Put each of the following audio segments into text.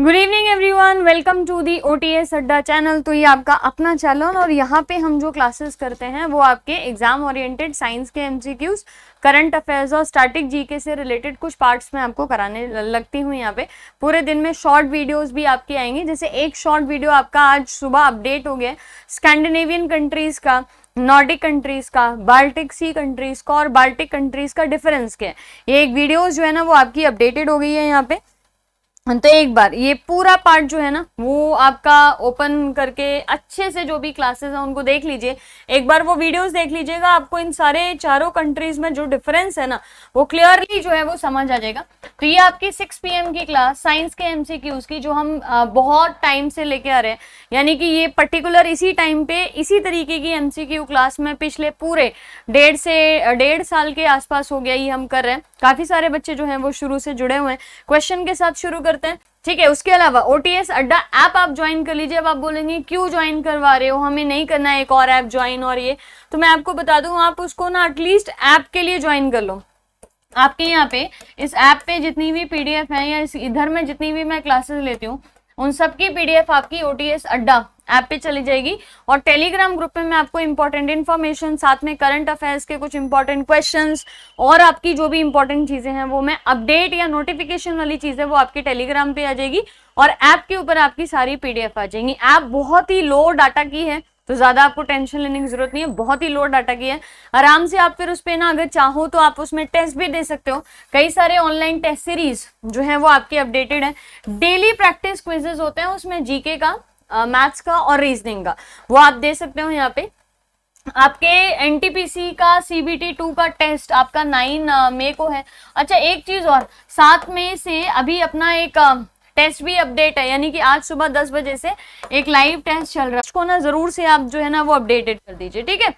Good evening everyone welcome to the O T S Adda channel तो ये आपका अपना चैनल और यहाँ पे हम जो क्लासेस करते हैं वो आपके एग्जाम ओरिएंटेड साइंस के एमसीक्यूज करंट अफेयर्स और स्टैटिक जीके से रिलेटेड कुछ पार्ट्स में आपको कराने लगती हूँ यहाँ पे पूरे दिन में शॉर्ट वीडियोस भी आपके आएंगे जैसे एक शॉर्ट वीडियो आपका आज सुबह अपडेट हो गया स्कैंडिनेवियन कंट्रीज़ का नॉर्डिक कंट्रीज़ का बाल्टिक सी कंट्रीज़ का और बाल्टिक कंट्रीज़ का डिफरेंस क्या है ये एक वीडियोज़ जो है ना वो आपकी अपडेटेड हो गई है यहाँ पे तो एक बार ये पूरा पार्ट जो है ना वो आपका ओपन करके अच्छे से जो भी क्लासेस हैं उनको देख लीजिए एक बार वो वीडियोस देख लीजिएगा आपको इन सारे चारों कंट्रीज में जो डिफरेंस है ना वो क्लियरली जो है वो समझ आ जाएगा तो ये आपकी 6 पीएम की क्लास साइंस के एमसीक्यूज की जो हम बहुत टाइम से लेके आ रहे हैं यानी कि ये पर्टिकुलर इसी टाइम पे इसी तरीके की क्यू क्लास में पिछले पूरे डेढ़ से डेढ़ साल के आसपास हो गया ये हम कर रहे हैं काफ़ी सारे बच्चे जो है वो शुरू से जुड़े हुए हैं क्वेश्चन के साथ शुरू कर करते हैं ठीक है उसके अलावा O T S Adda app आप ज्वाइन कर लीजिए अब आप बोलेंगे क्यों ज्वाइन करवा रहे हो हमें नहीं करना है एक और ऐप ज्वाइन और ये तो मैं आपको बता दूं आप उसको ना एटलीस्ट ऐप के लिए ज्वाइन कर लो आपके यहाँ पे इस ऐप पे जितनी भी पीडीएफ है या इस इधर में जितनी भी मैं क्लासेस लेती हूँ उन सबकी पीडीएफ आपकी ओटीएस अड्डा ऐप पे चली जाएगी और टेलीग्राम ग्रुप में मैं आपको इंपॉर्टेंट इन्फॉर्मेशन साथ में करंट अफेयर्स के कुछ इंपॉर्टेंट क्वेश्चंस और आपकी जो भी इंपॉर्टेंट चीज़ें हैं वो मैं अपडेट या नोटिफिकेशन वाली चीज़ें वो आपके टेलीग्राम पे आ जाएगी और ऐप के ऊपर आपकी सारी पीडीएफ आ जाएंगी ऐप बहुत ही लो डाटा की है तो ज़्यादा आपको टेंशन लेने की ज़रूरत नहीं है बहुत ही लो डाटा की है आराम से आप फिर उस पर ना अगर चाहो तो आप उसमें टेस्ट भी दे सकते हो कई सारे ऑनलाइन टेस्ट सीरीज जो है वो आपकी अपडेटेड है डेली प्रैक्टिस क्विजेज होते हैं उसमें जीके का मैथ्स का और रीजनिंग का वो आप दे सकते हो यहाँ पे आपके एनटीपीसी का सीबीटी टू का टेस्ट आपका नाइन मई को है अच्छा एक चीज़ और सात मई से अभी अपना एक uh, टेस्ट भी अपडेट है यानी कि आज सुबह दस बजे से एक लाइव टेस्ट चल रहा है उसको ना जरूर से आप जो है ना वो अपडेटेड कर दीजिए ठीक है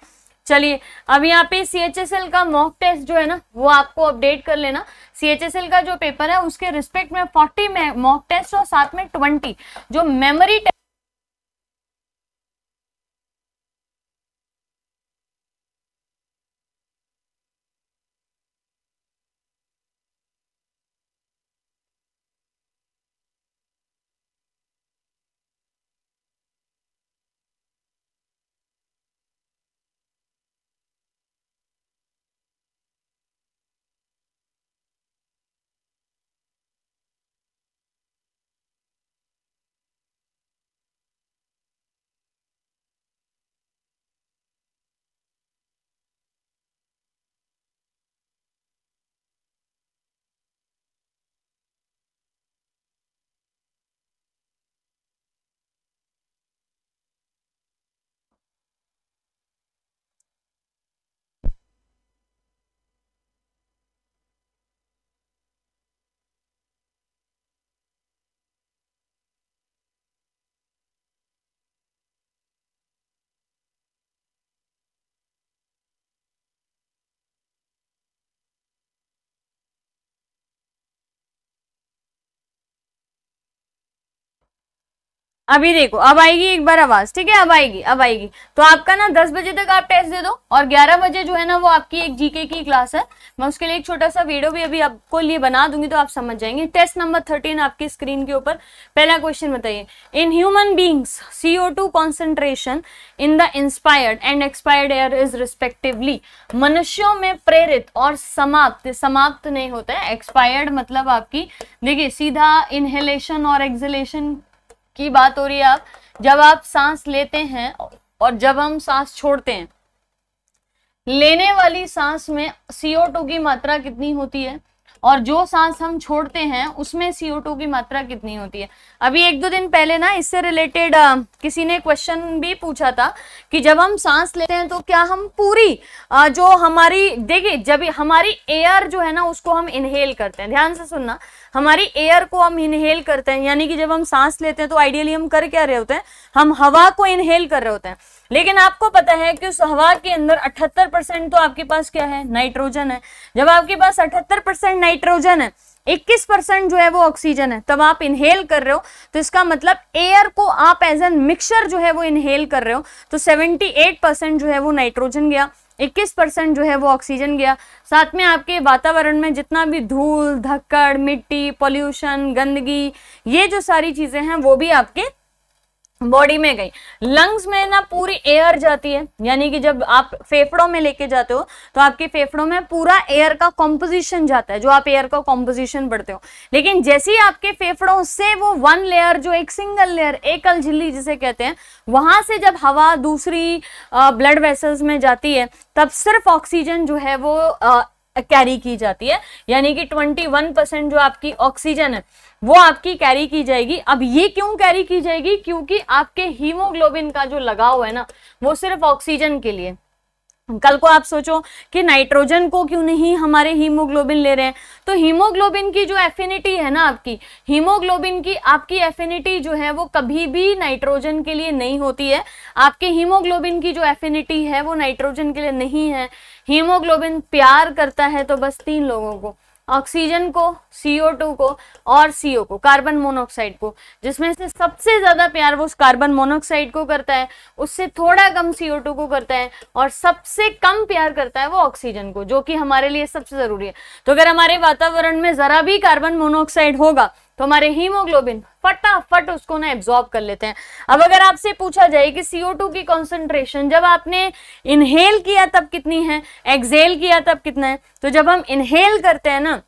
चलिए अब यहाँ पे सी एच एस एल का मॉक टेस्ट जो है ना वो आपको अपडेट कर लेना सी एच एस एल का जो पेपर है उसके रिस्पेक्ट में फोर्टी मॉक टेस्ट और साथ में ट्वेंटी जो मेमोरी टेस्ट अभी देखो अब आएगी एक बार आवाज ठीक है अब आएगी अब आएगी तो आपका ना दस बजे तक आप टेस्ट दे दो और ग्यारह बजे जो है ना वो आपकी एक जीके की क्लास है मैं उसके लिए एक छोटा सा वीडियो भी अभी आपको लिए बना दूंगी तो आप समझ जाएंगे टेस्ट नंबर थर्टीन आपकी स्क्रीन के ऊपर पहला क्वेश्चन बताइए in human beings CO two concentration in the inspired and expired air is respectively मनुष्यों में प्रेरित और समाप्त समाप्त नहीं होता है एक्सपायर्ड मतलब आपकी देखिए सीधा इनहेलेशन और एक्सलेशन की बात हो रही है आप जब आप सांस लेते हैं और जब हम सांस छोड़ते हैं लेने वाली सांस में CO2 की मात्रा कितनी होती है और जो सांस हम छोड़ते हैं उसमें टू की मात्रा कितनी होती है अभी एक दो दिन पहले ना इससे रिलेटेड किसी ने क्वेश्चन भी पूछा था कि जब हम सांस लेते हैं तो क्या हम पूरी जो हमारी देखिए जब हमारी एयर जो है ना उसको हम इनहेल करते हैं ध्यान से सुनना हमारी एयर को हम इनहेल करते हैं यानी कि जब हम सांस लेते हैं तो आइडियली हम कर क्या रहे होते हैं हम हवा को इनहेल कर रहे होते हैं लेकिन आपको पता है कि उस हवा के अंदर अठहत्तर परसेंट तो आपके पास क्या है नाइट्रोजन है जब आपके पास अठहत्तर परसेंट नाइट्रोजन है इक्कीस परसेंट जो है वो ऑक्सीजन है तब आप इनहेल कर रहे हो तो इसका मतलब एयर को आप एज एन मिक्सचर जो है वो इनहेल कर रहे हो तो सेवेंटी एट परसेंट जो है वो नाइट्रोजन गया इक्कीस परसेंट जो है वो ऑक्सीजन गया साथ में आपके वातावरण में जितना भी धूल धक्कड़ मिट्टी पॉल्यूशन गंदगी ये जो सारी चीज़ें हैं वो भी आपके बॉडी में गई लंग्स में ना पूरी एयर जाती है यानी कि जब आप फेफड़ों में लेके जाते हो तो आपके फेफड़ों में पूरा एयर का कॉम्पोजिशन जाता है जो आप एयर का कॉम्पोजिशन बढ़ते हो लेकिन जैसे ही आपके फेफड़ों से वो वन लेयर जो एक सिंगल लेयर एकल झिल्ली जिसे कहते हैं वहां से जब हवा दूसरी ब्लड वेसल्स में जाती है तब सिर्फ ऑक्सीजन जो है वो कैरी की जाती है यानी कि ट्वेंटी वन परसेंट जो आपकी ऑक्सीजन है वो आपकी कैरी की जाएगी अब ये क्यों कैरी की जाएगी क्योंकि आपके हीमोग्लोबिन का जो लगाव है ना वो सिर्फ ऑक्सीजन के लिए कल को आप सोचो कि नाइट्रोजन को क्यों नहीं हमारे हीमोग्लोबिन ले रहे हैं तो हीमोग्लोबिन की जो एफिनिटी है ना आपकी हीमोग्लोबिन की आपकी एफिनिटी जो है वो कभी भी नाइट्रोजन के लिए नहीं होती है आपके हीमोग्लोबिन की जो एफिनिटी है वो नाइट्रोजन के लिए नहीं है हीमोग्लोबिन प्यार करता है तो बस तीन लोगों को ऑक्सीजन को CO2 को और CO को कार्बन मोनोऑक्साइड को जिसमें से सबसे ज्यादा प्यार वो कार्बन मोनोऑक्साइड को करता है उससे थोड़ा कम CO2 को करता है और सबसे कम प्यार करता है वो ऑक्सीजन को जो कि हमारे लिए सबसे जरूरी है तो अगर हमारे वातावरण में जरा भी कार्बन मोनोऑक्साइड होगा तो हमारे हीमोग्लोबिन फटाफट उसको ना एब्जॉर्ब कर लेते हैं अब अगर आपसे पूछा जाए कि CO2 की कॉन्सेंट्रेशन जब आपने इनहेल किया तब कितनी है एक्सेल किया तब कितना है तो जब हम इनहेल करते हैं ना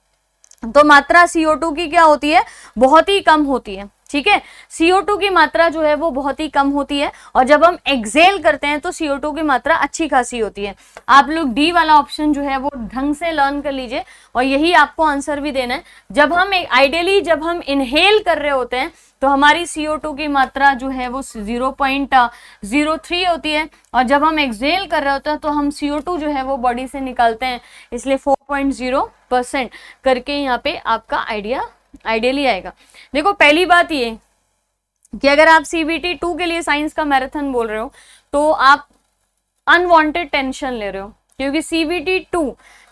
तो मात्रा CO2 की क्या होती है बहुत ही कम होती है ठीक है CO2 की मात्रा जो है वो बहुत ही कम होती है और जब हम एक्सेल करते हैं तो CO2 की मात्रा अच्छी खासी होती है आप लोग डी वाला ऑप्शन जो है वो ढंग से लर्न कर लीजिए और यही आपको आंसर भी देना है जब हम आइडियली जब हम इनहेल कर रहे होते हैं तो हमारी CO2 की मात्रा जो है वो 0.03 होती है और जब हम एक्सेल कर रहे होते हैं तो हम CO2 जो है वो बॉडी से निकालते हैं इसलिए 4.0 परसेंट करके यहाँ पे आपका आइडिया आइडियली आएगा देखो पहली बात ये कि अगर आप सीबीटी टू के लिए साइंस का मैराथन बोल रहे हो तो आप अनवांटेड टेंशन ले रहे हो क्योंकि सीबीटी टू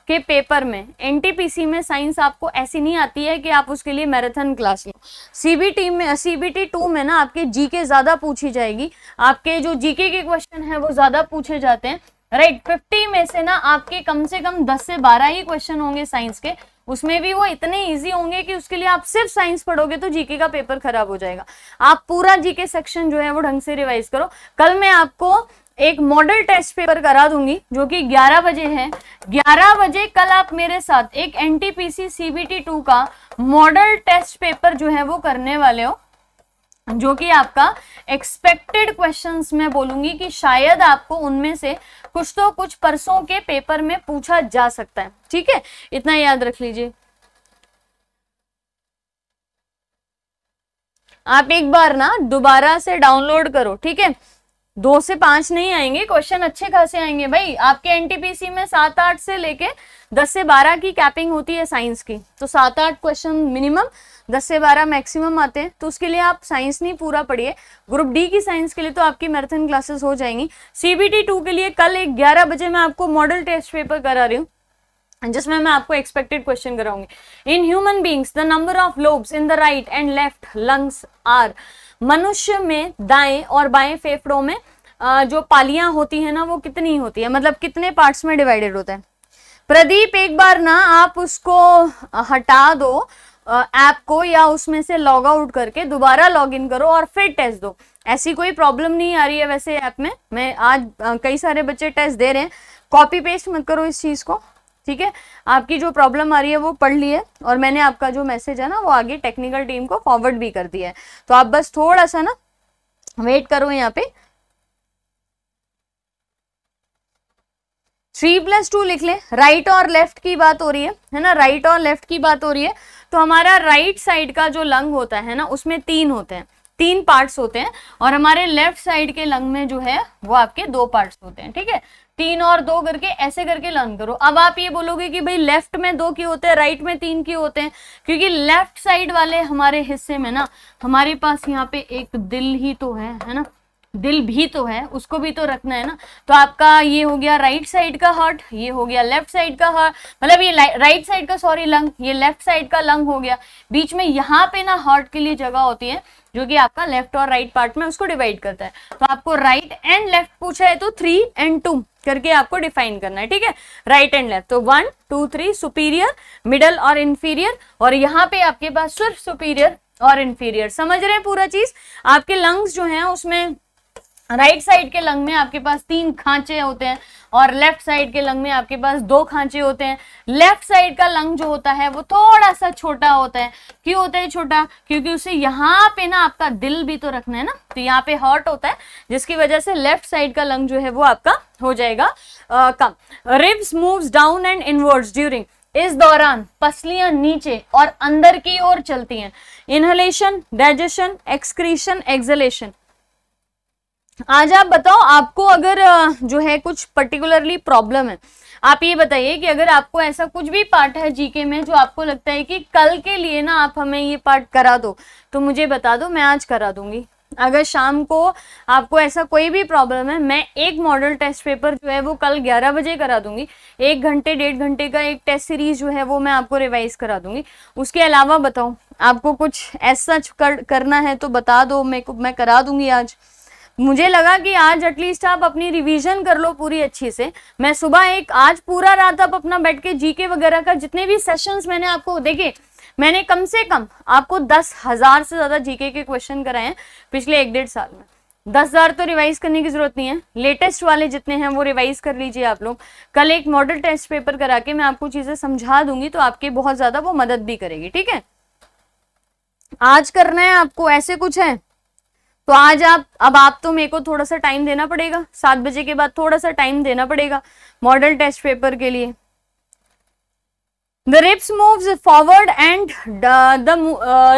के पेपर में एनटीपीसी में साइंस आपको ऐसी नहीं आती है कि आप उसके लिए मैराथन क्लास लो सीबीटी में सीबीटी टू में ना आपके जीके ज़्यादा पूछी जाएगी आपके जो जीके के क्वेश्चन है वो ज़्यादा पूछे जाते हैं राइट right, 50 में से ना आपके कम से कम 10 से 12 ही क्वेश्चन होंगे साइंस के उसमें भी वो इतने इजी होंगे कि उसके लिए आप सिर्फ साइंस पढ़ोगे तो जीके का पेपर खराब हो जाएगा आप पूरा जीके सेक्शन जो है वो ढंग से रिवाइज करो कल मैं आपको एक मॉडल टेस्ट पेपर करा दूंगी जो कि 11 बजे है 11 बजे कल आप मेरे साथ एक एनटीपीसी सीबीटी टू का मॉडल टेस्ट पेपर जो है वो करने वाले हो जो कि आपका एक्सपेक्टेड क्वेश्चंस में बोलूंगी कि शायद आपको उनमें से कुछ तो कुछ परसों के पेपर में पूछा जा सकता है ठीक है इतना याद रख लीजिए आप एक बार ना दोबारा से डाउनलोड करो ठीक है दो से पांच नहीं आएंगे क्वेश्चन अच्छे खासे आएंगे भाई आपके एनटीपीसी में सात आठ से लेके दस से बारह की कैपिंग होती है साइंस की तो सात आठ क्वेश्चन मिनिमम दस से बारह मैक्सिमम आते हैं तो उसके लिए आप साइंस नहीं पूरा पढ़िए ग्रुप डी की साइंस के लिए तो आपकी मैराथन क्लासेस हो जाएंगी सीबीटी टू के लिए कल एक ग्यारह बजे मैं आपको मॉडल टेस्ट पेपर करा रही हूँ जिसमें मैं आपको एक्सपेक्टेड क्वेश्चन कराऊंगी in human beings the number of lobes in the right and left lungs are मनुष्य में दाएं और बाएं फेफड़ों में जो पालियां होती है ना वो कितनी होती है मतलब कितने पार्ट्स में डिवाइडेड होता है प्रदीप एक बार ना आप उसको हटा दो ऐप को या उसमें से लॉग आउट करके दोबारा लॉग इन करो और फिर टेस्ट दो ऐसी कोई प्रॉब्लम नहीं आ रही है वैसे ऐप में मैं आज कई सारे बच्चे टेस्ट दे रहे हैं कॉपी पेस्ट मत करो इस चीज़ को ठीक है आपकी जो प्रॉब्लम आ रही है वो पढ़ ली है और मैंने आपका जो मैसेज है ना वो आगे टेक्निकल टीम को फॉरवर्ड भी कर दिया है तो आप बस थोड़ा सा ना वेट करो यहाँ पे थ्री प्लस टू लिख लें राइट और लेफ्ट की बात हो रही है है ना राइट और लेफ्ट की बात हो रही है तो हमारा राइट साइड का जो लंग होता है ना उसमें तीन होते हैं तीन पार्ट्स होते हैं और हमारे लेफ्ट साइड के लंग में जो है वो आपके दो पार्ट्स होते हैं ठीक है तीन और दो करके ऐसे करके लर्न करो अब आप ये बोलोगे कि भाई लेफ्ट में दो क्यों होते हैं राइट में तीन क्यों होते हैं क्योंकि लेफ्ट साइड वाले हमारे हिस्से में ना हमारे पास यहाँ पे एक दिल ही तो है है ना दिल भी तो है उसको भी तो रखना है ना तो आपका ये हो गया राइट साइड का हार्ट ये हो गया लेफ्ट साइड का हार्ट मतलब ये राइट साइड का सॉरी लंग ये लेफ्ट साइड का लंग हो गया बीच में यहाँ पे ना हार्ट के लिए जगह होती है जो कि आपका लेफ्ट और राइट पार्ट में उसको डिवाइड करता है तो आपको राइट एंड लेफ्ट पूछा है तो थ्री एंड टू करके आपको डिफाइन करना है ठीक है राइट एंड लेफ्ट तो one two three superior middle और इन्फीरियर और यहाँ पे आपके पास सिर्फ सुपीरियर और इन्फीरियर समझ रहे हैं पूरा चीज आपके लंग्स जो है उसमें राइट साइड के लंग में आपके पास तीन खांचे होते हैं और लेफ्ट साइड के लंग में आपके पास दो खांचे होते हैं लेफ्ट साइड का लंग जो होता है वो थोड़ा सा छोटा होता है क्यों होता है छोटा क्योंकि उसे यहाँ पे ना आपका दिल भी तो रखना है ना तो यहाँ पे हॉट होता है जिसकी वजह से लेफ्ट साइड का लंग जो है वो आपका हो जाएगा ah, come ribs move down and inwards during इस दौरान पसलियां नीचे और अंदर की ओर चलती हैं इनहलेशन डाइजेशन एक्सक्रीशन एक्सलेशन आज आप बताओ आपको अगर जो है कुछ पर्टिकुलरली प्रॉब्लम है आप ये बताइए कि अगर आपको ऐसा कुछ भी पार्ट है जीके में जो आपको लगता है कि कल के लिए ना आप हमें ये पार्ट करा दो तो मुझे बता दो मैं आज करा दूंगी अगर शाम को आपको ऐसा कोई भी प्रॉब्लम है मैं एक मॉडल टेस्ट पेपर जो है वो कल 11 बजे करा दूंगी एक घंटे डेढ़ घंटे का एक टेस्ट सीरीज जो है वो मैं आपको रिवाइज करा दूंगी उसके अलावा बताओ आपको कुछ ऐसा कर, करना है तो बता दो मैं मैं करा दूंगी आज मुझे लगा कि आज एटलीस्ट आप अपनी रिवीजन कर लो पूरी अच्छी से मैं सुबह एक आज पूरा रात आप अपना बैठ के जीके वगैरह का जितने भी सेशंस मैंने आपको देखे मैंने कम से कम आपको दस हजार से ज्यादा जीके के क्वेश्चन कराए हैं पिछले एक डेढ़ साल में दस हजार तो रिवाइज करने की जरूरत नहीं है लेटेस्ट वाले जितने हैं वो रिवाइज कर लीजिए आप लोग कल एक मॉडल टेस्ट पेपर करा के मैं आपको चीजें समझा दूंगी तो आपके बहुत ज्यादा वो मदद भी करेगी ठीक है आज करना है आपको ऐसे कुछ है तो आज आप अब आप तो मेरे को थोड़ा सा टाइम देना पड़ेगा सात बजे के बाद थोड़ा सा टाइम देना पड़ेगा मॉडल टेस्ट पेपर के लिए the ribs moves forward and the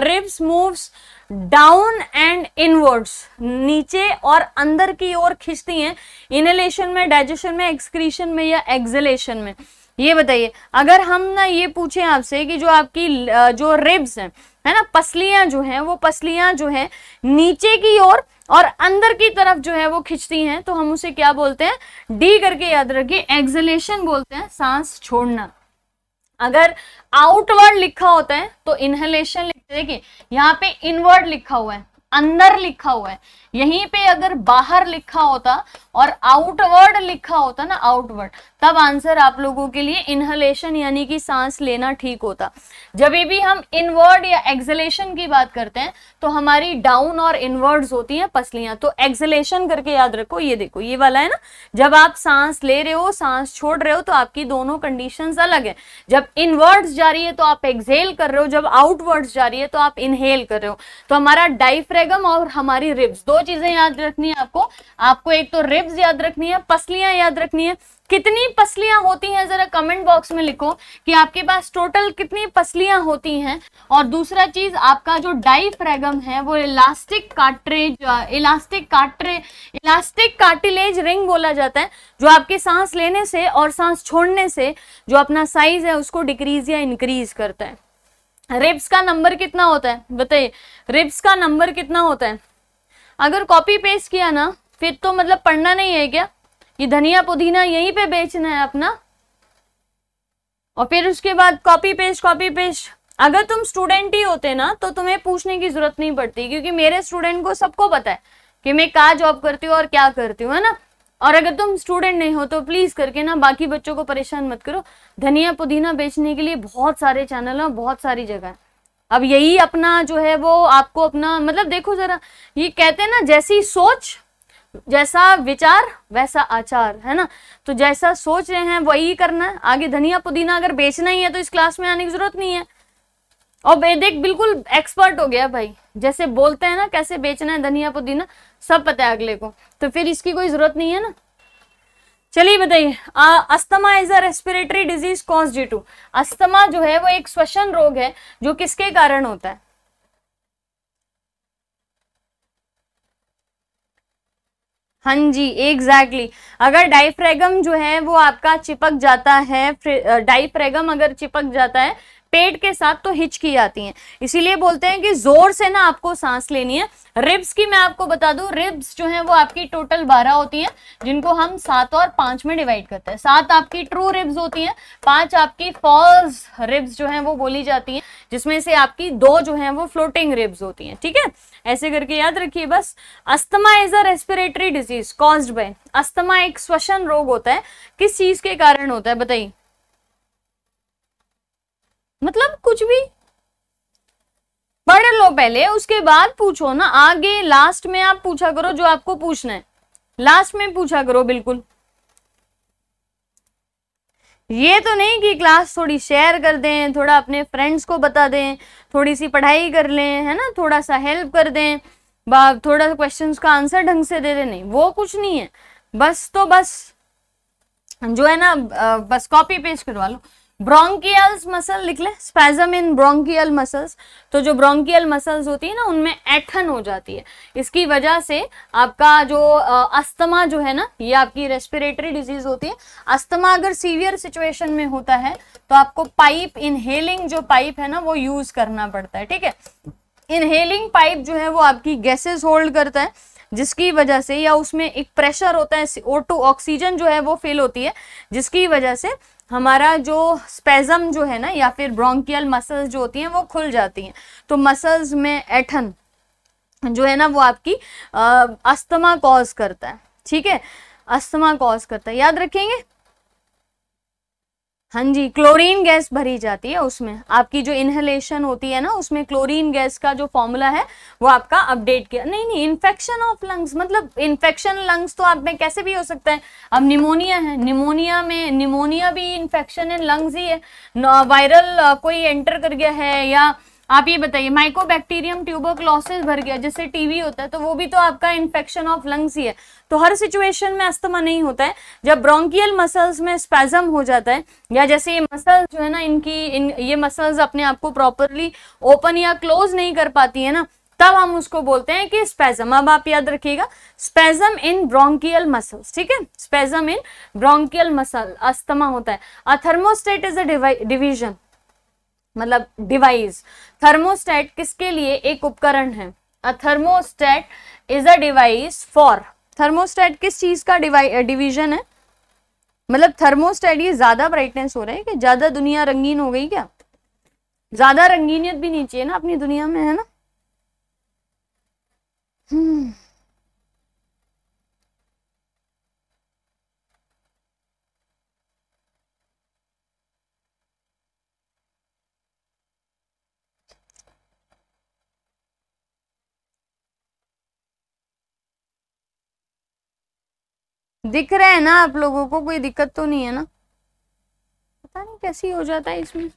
ribs moves down and inwards नीचे और अंदर की ओर खींचती हैं इनहेलेशन में डाइजेशन में एक्सक्रीशन में या एक्सलेशन में ये बताइए अगर हम ना ये पूछें आपसे कि जो आपकी uh, जो रिब्स हैं है ना पसलियां जो हैं वो पसलियां जो हैं नीचे की ओर और अंदर की तरफ जो है वो खिंचती हैं तो हम उसे क्या बोलते हैं डी करके याद रखिए एक्सलेशन बोलते हैं सांस छोड़ना अगर आउटवर्ड लिखा होता है तो इनहेलेशन लिखते देखिए यहाँ पे इनवर्ड लिखा हुआ है अंदर लिखा हुआ है यहीं पे अगर बाहर लिखा होता और आउटवर्ड लिखा होता ना आउटवर्ड तब आंसर आप लोगों के लिए इनहलेशन यानी कि सांस लेना ठीक होता जब भी हम इनवर्ड या एक्सलेशन की बात करते हैं तो हमारी डाउन और इनवर्ड्स होती हैं पसलियां तो एक्सलेशन करके याद रखो ये देखो ये वाला है ना जब आप सांस ले रहे हो सांस छोड़ रहे हो तो आपकी दोनों कंडीशन अलग है जब इनवर्ड्स जा रही है तो आप एक्सेल कर रहे हो जब आउटवर्ड जा रही है तो आप इनहेल कर रहे हो तो हमारा डाइफ्रेगम और हमारी रिब्स दो चीजें याद रखनी है आपको आपको एक तो रिब्स याद रखनी है पसलियां याद रखनी है कितनी पसलियां होती हैं जरा कमेंट बॉक्स में लिखो कि आपके पास टोटल कितनी पसलियां होती हैं और दूसरा चीज आपका जो डाइफ्रेगम है वो इलास्टिक कार्ट्रेज इलास्टिक कार्ट्रे इलास्टिक कार्टिलेज रिंग बोला जाता है जो आपके सांस लेने से और सांस छोड़ने से जो अपना साइज है उसको डिक्रीज या इंक्रीज करता है रिब्स का नंबर कितना होता है बताइए रिब्स का नंबर कितना होता है अगर कॉपी पेस्ट किया ना फिर तो मतलब पढ़ना नहीं है क्या कि धनिया पुदीना यहीं पे बेचना है अपना और फिर उसके बाद कॉपी पेस्ट कॉपी पेस्ट अगर तुम स्टूडेंट ही होते ना तो तुम्हें पूछने की जरूरत नहीं पड़ती क्योंकि मेरे स्टूडेंट को सबको पता है कि मैं कहा जॉब करती हूँ और क्या करती हूँ है ना और अगर तुम स्टूडेंट नहीं हो तो प्लीज करके ना बाकी बच्चों को परेशान मत करो धनिया पुदीना बेचने के लिए बहुत सारे चैनल हैं बहुत सारी जगह है अब यही अपना जो है वो आपको अपना मतलब देखो जरा ये कहते हैं ना जैसी सोच जैसा विचार वैसा आचार है ना तो जैसा सोच रहे हैं वही करना है आगे धनिया पुदीना अगर बेचना ही है तो इस क्लास में आने की जरूरत नहीं है और वैदिक बिल्कुल एक्सपर्ट हो गया भाई जैसे बोलते हैं ना कैसे बेचना है धनिया पुदीना सब पता है अगले को तो फिर इसकी कोई जरूरत नहीं है ना चलिए बताइए asthma is a respiratory disease कॉन्स डी टू अस्थमा जो है वो एक श्वसन रोग है जो किसके कारण होता है हाँ जी एग्जैक्टली exactly. अगर डाइफ्रेगम जो है वो आपका चिपक जाता है डाइफ्रेगम अगर चिपक जाता है पेट के साथ तो हिचकी आती हैं इसीलिए बोलते हैं कि जोर से ना आपको सांस लेनी है रिब्स की मैं आपको बता दूं रिब्स जो है वो आपकी टोटल बारह होती हैं जिनको हम सात और पांच में डिवाइड करते हैं सात आपकी ट्रू रिब्स होती हैं पांच आपकी फॉल्स रिब्स जो है वो बोली जाती हैं जिसमें से आपकी दो जो है वो फ्लोटिंग रिब्स होती हैं ठीक है ऐसे करके याद रखिए बस asthma is a respiratory disease caused by asthma एक श्वसन रोग होता है किस चीज के कारण होता है बताइए मतलब कुछ भी पढ़ लो पहले उसके बाद पूछो ना आगे लास्ट में आप पूछा करो जो आपको पूछना है लास्ट में पूछा करो बिल्कुल ये तो नहीं कि क्लास थोड़ी शेयर कर दें थोड़ा अपने फ्रेंड्स को बता दें थोड़ी सी पढ़ाई कर लें है ना थोड़ा सा हेल्प कर दें थोड़ा सा क्वेश्चंस का आंसर ढंग से दे दें नहीं वो कुछ नहीं है बस तो बस जो है ना बस कॉपी पेस्ट करवा लो ब्रोंकियल्स मसल लिख ले स्पैजम इन ब्रोंकियल मसल्स तो जो ब्रोंकियल मसल्स होती है ना उनमें ऐठन हो जाती है इसकी वजह से आपका जो अस्थमा जो है ना ये आपकी रेस्पिरेटरी डिजीज होती है अस्थमा अगर सीवियर सिचुएशन में होता है तो आपको पाइप इनहेलिंग जो पाइप है ना वो यूज करना पड़ता है ठीक है इनहेलिंग पाइप जो है वो आपकी गैसेज होल्ड करता है जिसकी वजह से या उसमें एक प्रेशर होता है ओ टू ऑक्सीजन जो है वो फेल होती है जिसकी वजह से हमारा जो स्पेजम जो है ना या फिर ब्रोंकियल मसल्स जो होती हैं वो खुल जाती हैं तो मसल्स में ऐठन जो है ना वो आपकी अस्थमा कॉज करता है ठीक है अस्थमा कॉज करता है याद रखेंगे हाँ जी क्लोरीन गैस भरी जाती है उसमें आपकी जो इनहेलेशन होती है ना उसमें क्लोरीन गैस का जो फॉर्मूला है वो आपका अपडेट किया नहीं नहीं इन्फेक्शन ऑफ लंग्स मतलब इन्फेक्शन लंग्स तो आप में कैसे भी हो सकता है अब निमोनिया है निमोनिया में निमोनिया भी इन्फेक्शन इन लंग्स ही है वायरल कोई एंटर कर गया है या आप ये बताइए माइकोबैक्टीरियम ट्यूबरक्लोसिस भर गया जैसे टीवी होता है तो वो भी तो आपका इन्फेक्शन ऑफ लंग्स ही है तो हर सिचुएशन में अस्थमा नहीं होता है जब ब्रोंकियल मसल्स में स्पैजम हो जाता है या जैसे ये मसल्स जो है ना इनकी इन ये मसल्स अपने आप को प्रॉपरली ओपन या क्लोज नहीं कर पाती है ना तब हम उसको बोलते हैं कि स्पैजम अब आप याद रखिएगा स्पैजम इन ब्रोंकियल मसल्स ठीक है spasm in bronchial muscle asthma होता है अथर्मोस्टेट इज अ डिविजन मतलब डिवाइस थर्मोस्टेट किसके लिए एक उपकरण है a thermostat is a device for thermostat किस चीज का डिवीजन है मतलब थर्मोस्टेट ये ज्यादा ब्राइटनेस हो रहा है कि ज्यादा दुनिया रंगीन हो गई क्या ज्यादा रंगीनियत भी नहीं चाहिए ना अपनी दुनिया में है ना हम्म दिख रहे हैं ना आप लोगों को कोई दिक्कत तो नहीं है ना पता नहीं कैसी हो जाता है इसमें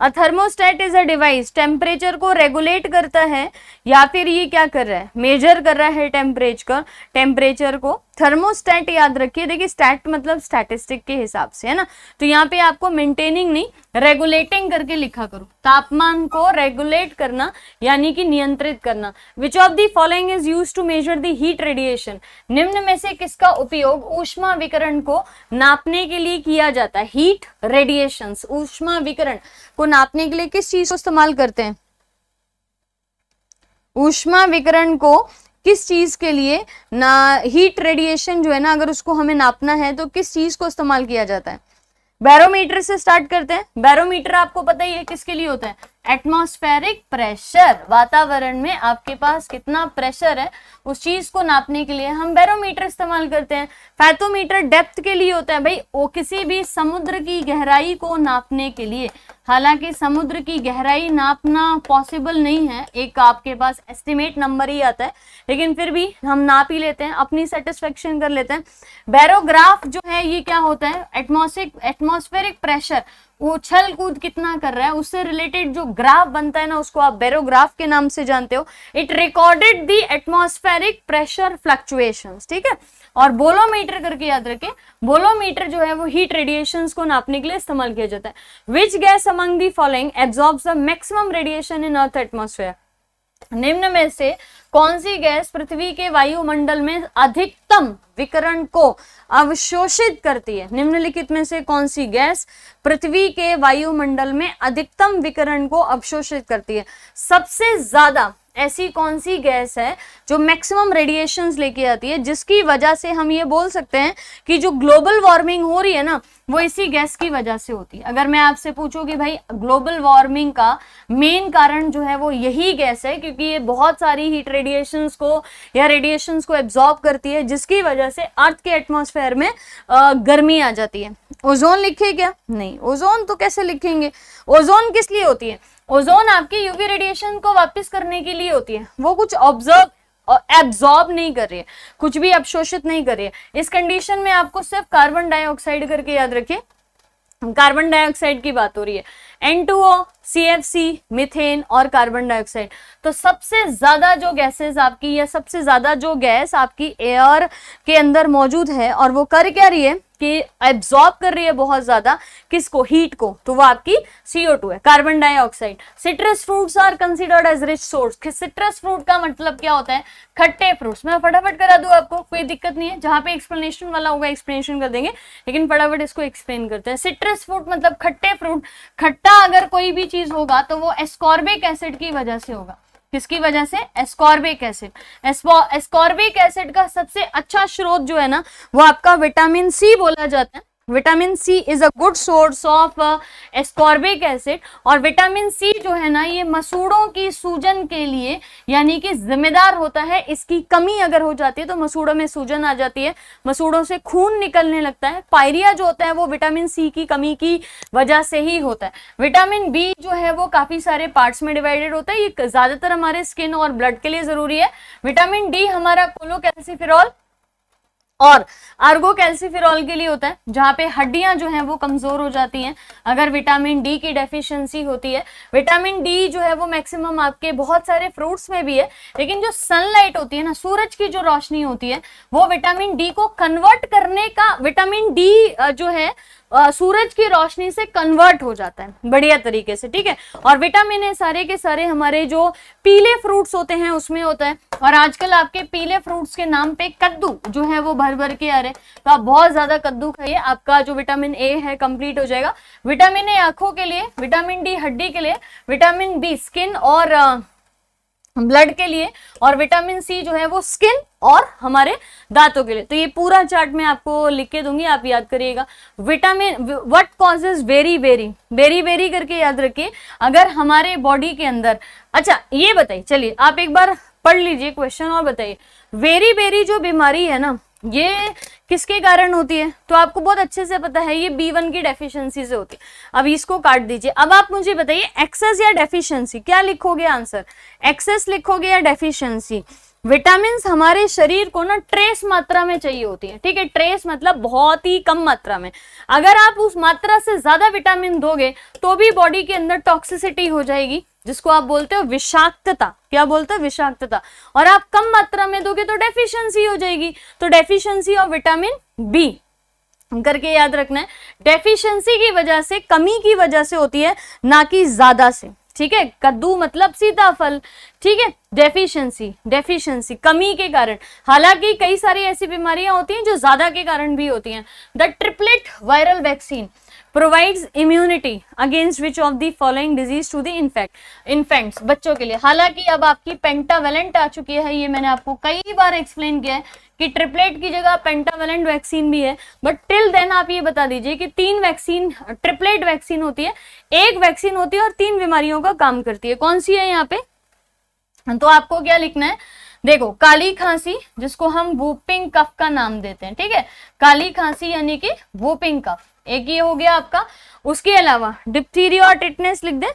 a thermostat is a device temperature को रेगुलेट करता है या फिर ये क्या कर रहा है मेजर कर रहा है टेम्परेचर का टेम्परेचर को थर्मोस्टेट याद रखिए देखिए स्टैट मतलब स्टैटिस्टिक के हिसाब से है ना तो यहाँ पे आपको मेंटेनिंग नहीं रेगुलेटिंग करके लिखा करो तापमान को रेगुलेट करना यानी कि नियंत्रित करना which of the following is use to measure the heat radiation निम्न में से किसका उपयोग ऊष्मा विकरण को नापने के लिए किया जाता है हीट रेडिएशन ऊष्मा विकरण को नापने के लिए किस चीज को इस्तेमाल करते हैं ऊष्मा विकरण को किस चीज के लिए ना हीट रेडिएशन जो है ना अगर उसको हमें नापना है तो किस चीज को इस्तेमाल किया जाता है बैरोमीटर से स्टार्ट करते हैं बैरोमीटर आपको पता ही है किसके लिए होता है एटमॉस्फेरिक प्रेशर वातावरण में आपके पास कितना प्रेशर है उस चीज को नापने के लिए हम बैरोमीटर इस्तेमाल करते हैं फैथोमीटर डेप्थ के लिए होता है भाई वो किसी भी समुद्र की गहराई को नापने के लिए हालांकि समुद्र की गहराई नापना पॉसिबल नहीं है एक आपके पास एस्टिमेट नंबर ही आता है लेकिन फिर भी हम नाप ही लेते हैं अपनी सेटिस्फेक्शन कर लेते हैं बैरोग्राफ जो है ये क्या होता है एटमोसिक एटमोस्फेरिक प्रेशर वो छल कूद कितना कर रहा है उससे रिलेटेड जो ग्राफ बनता है ना उसको आप बेरोग्राफ के नाम से जानते हो it recorded the atmospheric pressure fluctuation ठीक है और बोलोमीटर करके याद रखें बोलोमीटर जो है वो हीट रेडिएशन को नापने के लिए इस्तेमाल किया जाता है which gas among the following absorb the maximum radiation in earth atmosphere निम्न में से कौन सी गैस पृथ्वी के वायुमंडल में अधिकतम विकरण को अवशोषित करती है निम्नलिखित में से कौन सी गैस पृथ्वी के वायुमंडल में अधिकतम विकरण को अवशोषित करती है सबसे ज्यादा ऐसी कौन सी गैस है जो मैक्सिमम रेडिएशंस लेके आती है जिसकी वजह से हम ये बोल सकते हैं कि जो ग्लोबल वार्मिंग हो रही है ना वो इसी गैस की वजह से होती है अगर मैं आपसे पूछूं कि भाई ग्लोबल वार्मिंग का मेन कारण जो है वो यही गैस है क्योंकि ये बहुत सारी हीट रेडिएशंस को या रेडिएशंस को एब्जॉर्ब करती है जिसकी वजह से अर्थ के एटमोसफेयर में गर्मी आ जाती है ओजोन लिखे क्या नहीं ओजोन तो कैसे लिखेंगे ओजोन किस लिए होती है ओजोन आपके यूवी रेडिएशन को वापस करने के लिए होती है वो कुछ ऑब्जर्व एब्जॉर्ब नहीं कर रही है कुछ भी अवशोषित नहीं कर रही है इस कंडीशन में आपको सिर्फ कार्बन डाइऑक्साइड करके याद रखिए कार्बन डाइऑक्साइड की बात हो रही है N two O C F C methane और कार्बन डाइऑक्साइड तो सबसे ज्यादा जो गैसेस आपकी या सबसे ज्यादा जो गैस आपकी एयर के अंदर मौजूद है और वो कर क्या रही है कि एब्जॉर्ब कर रही है बहुत ज्यादा किसको हीट को तो वो आपकी सीओ टू है carbon dioxide citrus fruits are considered as rich source citrus fruit का मतलब क्या होता है खट्टे फ्रूट्स मैं फटाफट करा दू आपको कोई दिक्कत नहीं है जहां पे एक्सप्लेनेशन वाला होगा एक्सप्लेनेशन कर देंगे लेकिन फटाफट इसको एक्सप्लेन करते हैं सिट्रस फ्रूट मतलब खट्टे फ्रूट खट्टा या अगर कोई भी चीज होगा तो वो एस्कॉर्बिक एसिड की वजह से होगा किसकी वजह से एस्कॉर्बिक एसिड एस्कॉर्बिक एसिड का सबसे अच्छा स्रोत जो है ना वो आपका विटामिन सी बोला जाता है vitamin C is a good source of ascorbic acid और विटामिन सी जो है ना ये मसूड़ों की सूजन के लिए यानी कि जिम्मेदार होता है इसकी कमी अगर हो जाती है तो मसूड़ों में सूजन आ जाती है मसूड़ों से खून निकलने लगता है पायरिया जो होता है वो विटामिन सी की कमी की वजह से ही होता है विटामिन बी जो है वो काफ़ी सारे पार्ट्स में डिवाइडेड होता है ये ज़्यादातर हमारे स्किन और ब्लड के लिए ज़रूरी है विटामिन डी हमारा कोलोकैल्सिफेरॉल और आर्गो कैल्सीफिरॉल के लिए होता है जहाँ पे हड्डियां जो हैं वो कमज़ोर हो जाती हैं अगर विटामिन डी की डेफिशिएंसी होती है विटामिन डी जो है वो मैक्सिमम आपके बहुत सारे फ्रूट्स में भी है लेकिन जो सनलाइट होती है ना सूरज की जो रोशनी होती है वो विटामिन डी को कन्वर्ट करने का विटामिन डी जो है सूरज की रोशनी से कन्वर्ट हो जाता है बढ़िया तरीके से ठीक है और विटामिन ए सारे के सारे हमारे जो पीले फ्रूट्स होते हैं उसमें होता है और आजकल आपके पीले फ्रूट्स के नाम पे कद्दू जो है वो भर भर के आ रहे तो आप बहुत ज्यादा कद्दू खाइए आपका जो विटामिन ए है कंप्लीट हो जाएगा विटामिन ए आंखों के लिए विटामिन डी हड्डी के लिए विटामिन बी स्किन और ब्लड के लिए और विटामिन सी जो है वो स्किन और हमारे दांतों के लिए तो ये पूरा चार्ट मैं आपको लिख के दूंगी आप याद करिएगा vitamin what causes very very very very करके याद रखिए अगर हमारे बॉडी के अंदर अच्छा ये बताइए चलिए आप एक बार पढ़ लीजिए क्वेश्चन और बताइए वेरी वेरी जो बीमारी है ना ये किसके कारण होती है तो आपको बहुत अच्छे से पता है ये बी वन की डेफिशिएंसी से होती है अब इसको काट दीजिए अब आप मुझे बताइए एक्सेस या डेफिशिएंसी क्या लिखोगे आंसर एक्सेस लिखोगे या डेफिशिएंसी विटामिन हमारे शरीर को ना ट्रेस मात्रा में चाहिए होती है ठीक है ट्रेस मतलब बहुत ही कम मात्रा में अगर आप उस मात्रा से ज्यादा विटामिन दोगे तो भी बॉडी के अंदर टॉक्सिसिटी हो जाएगी जिसको आप बोलते हो विषाक्तता क्या बोलते हो विषाक्तता और आप कम मात्रा में दोगे तो डेफिशिएंसी हो जाएगी तो डेफिशिएंसी ऑफ विटामिन बी करके याद रखना है डेफिशिएंसी की वजह से कमी की वजह से होती है ना कि ज्यादा से ठीक है कद्दू मतलब सीताफल ठीक है डेफिशिएंसी डेफिशिएंसी कमी के कारण हालांकि कई सारी ऐसी बीमारियां होती हैं जो ज्यादा के कारण भी होती हैं the triplet viral vaccine provides immunity against which of the following disease to the infect infants बच्चों के लिए हालांकि अब आपकी पेंटावेलेंट आ चुकी है ये मैंने आपको कई बार एक्सप्लेन किया है कि ट्रिपलेट की जगह पेंटावेलेंट वैक्सीन भी है बट टिल देन आप ये बता दीजिए कि तीन वैक्सीन ट्रिपलेट वैक्सीन होती है एक वैक्सीन होती है और तीन बीमारियों का काम करती है कौन सी है यहाँ पे तो आपको क्या लिखना है देखो काली खांसी जिसको हम वूपिंग कफ का नाम देते हैं ठीक है काली खांसी यानी कि वूपिंग कफ एक ये हो गया आपका उसके अलावा डिप्थीरिया और टिटनेस लिख दे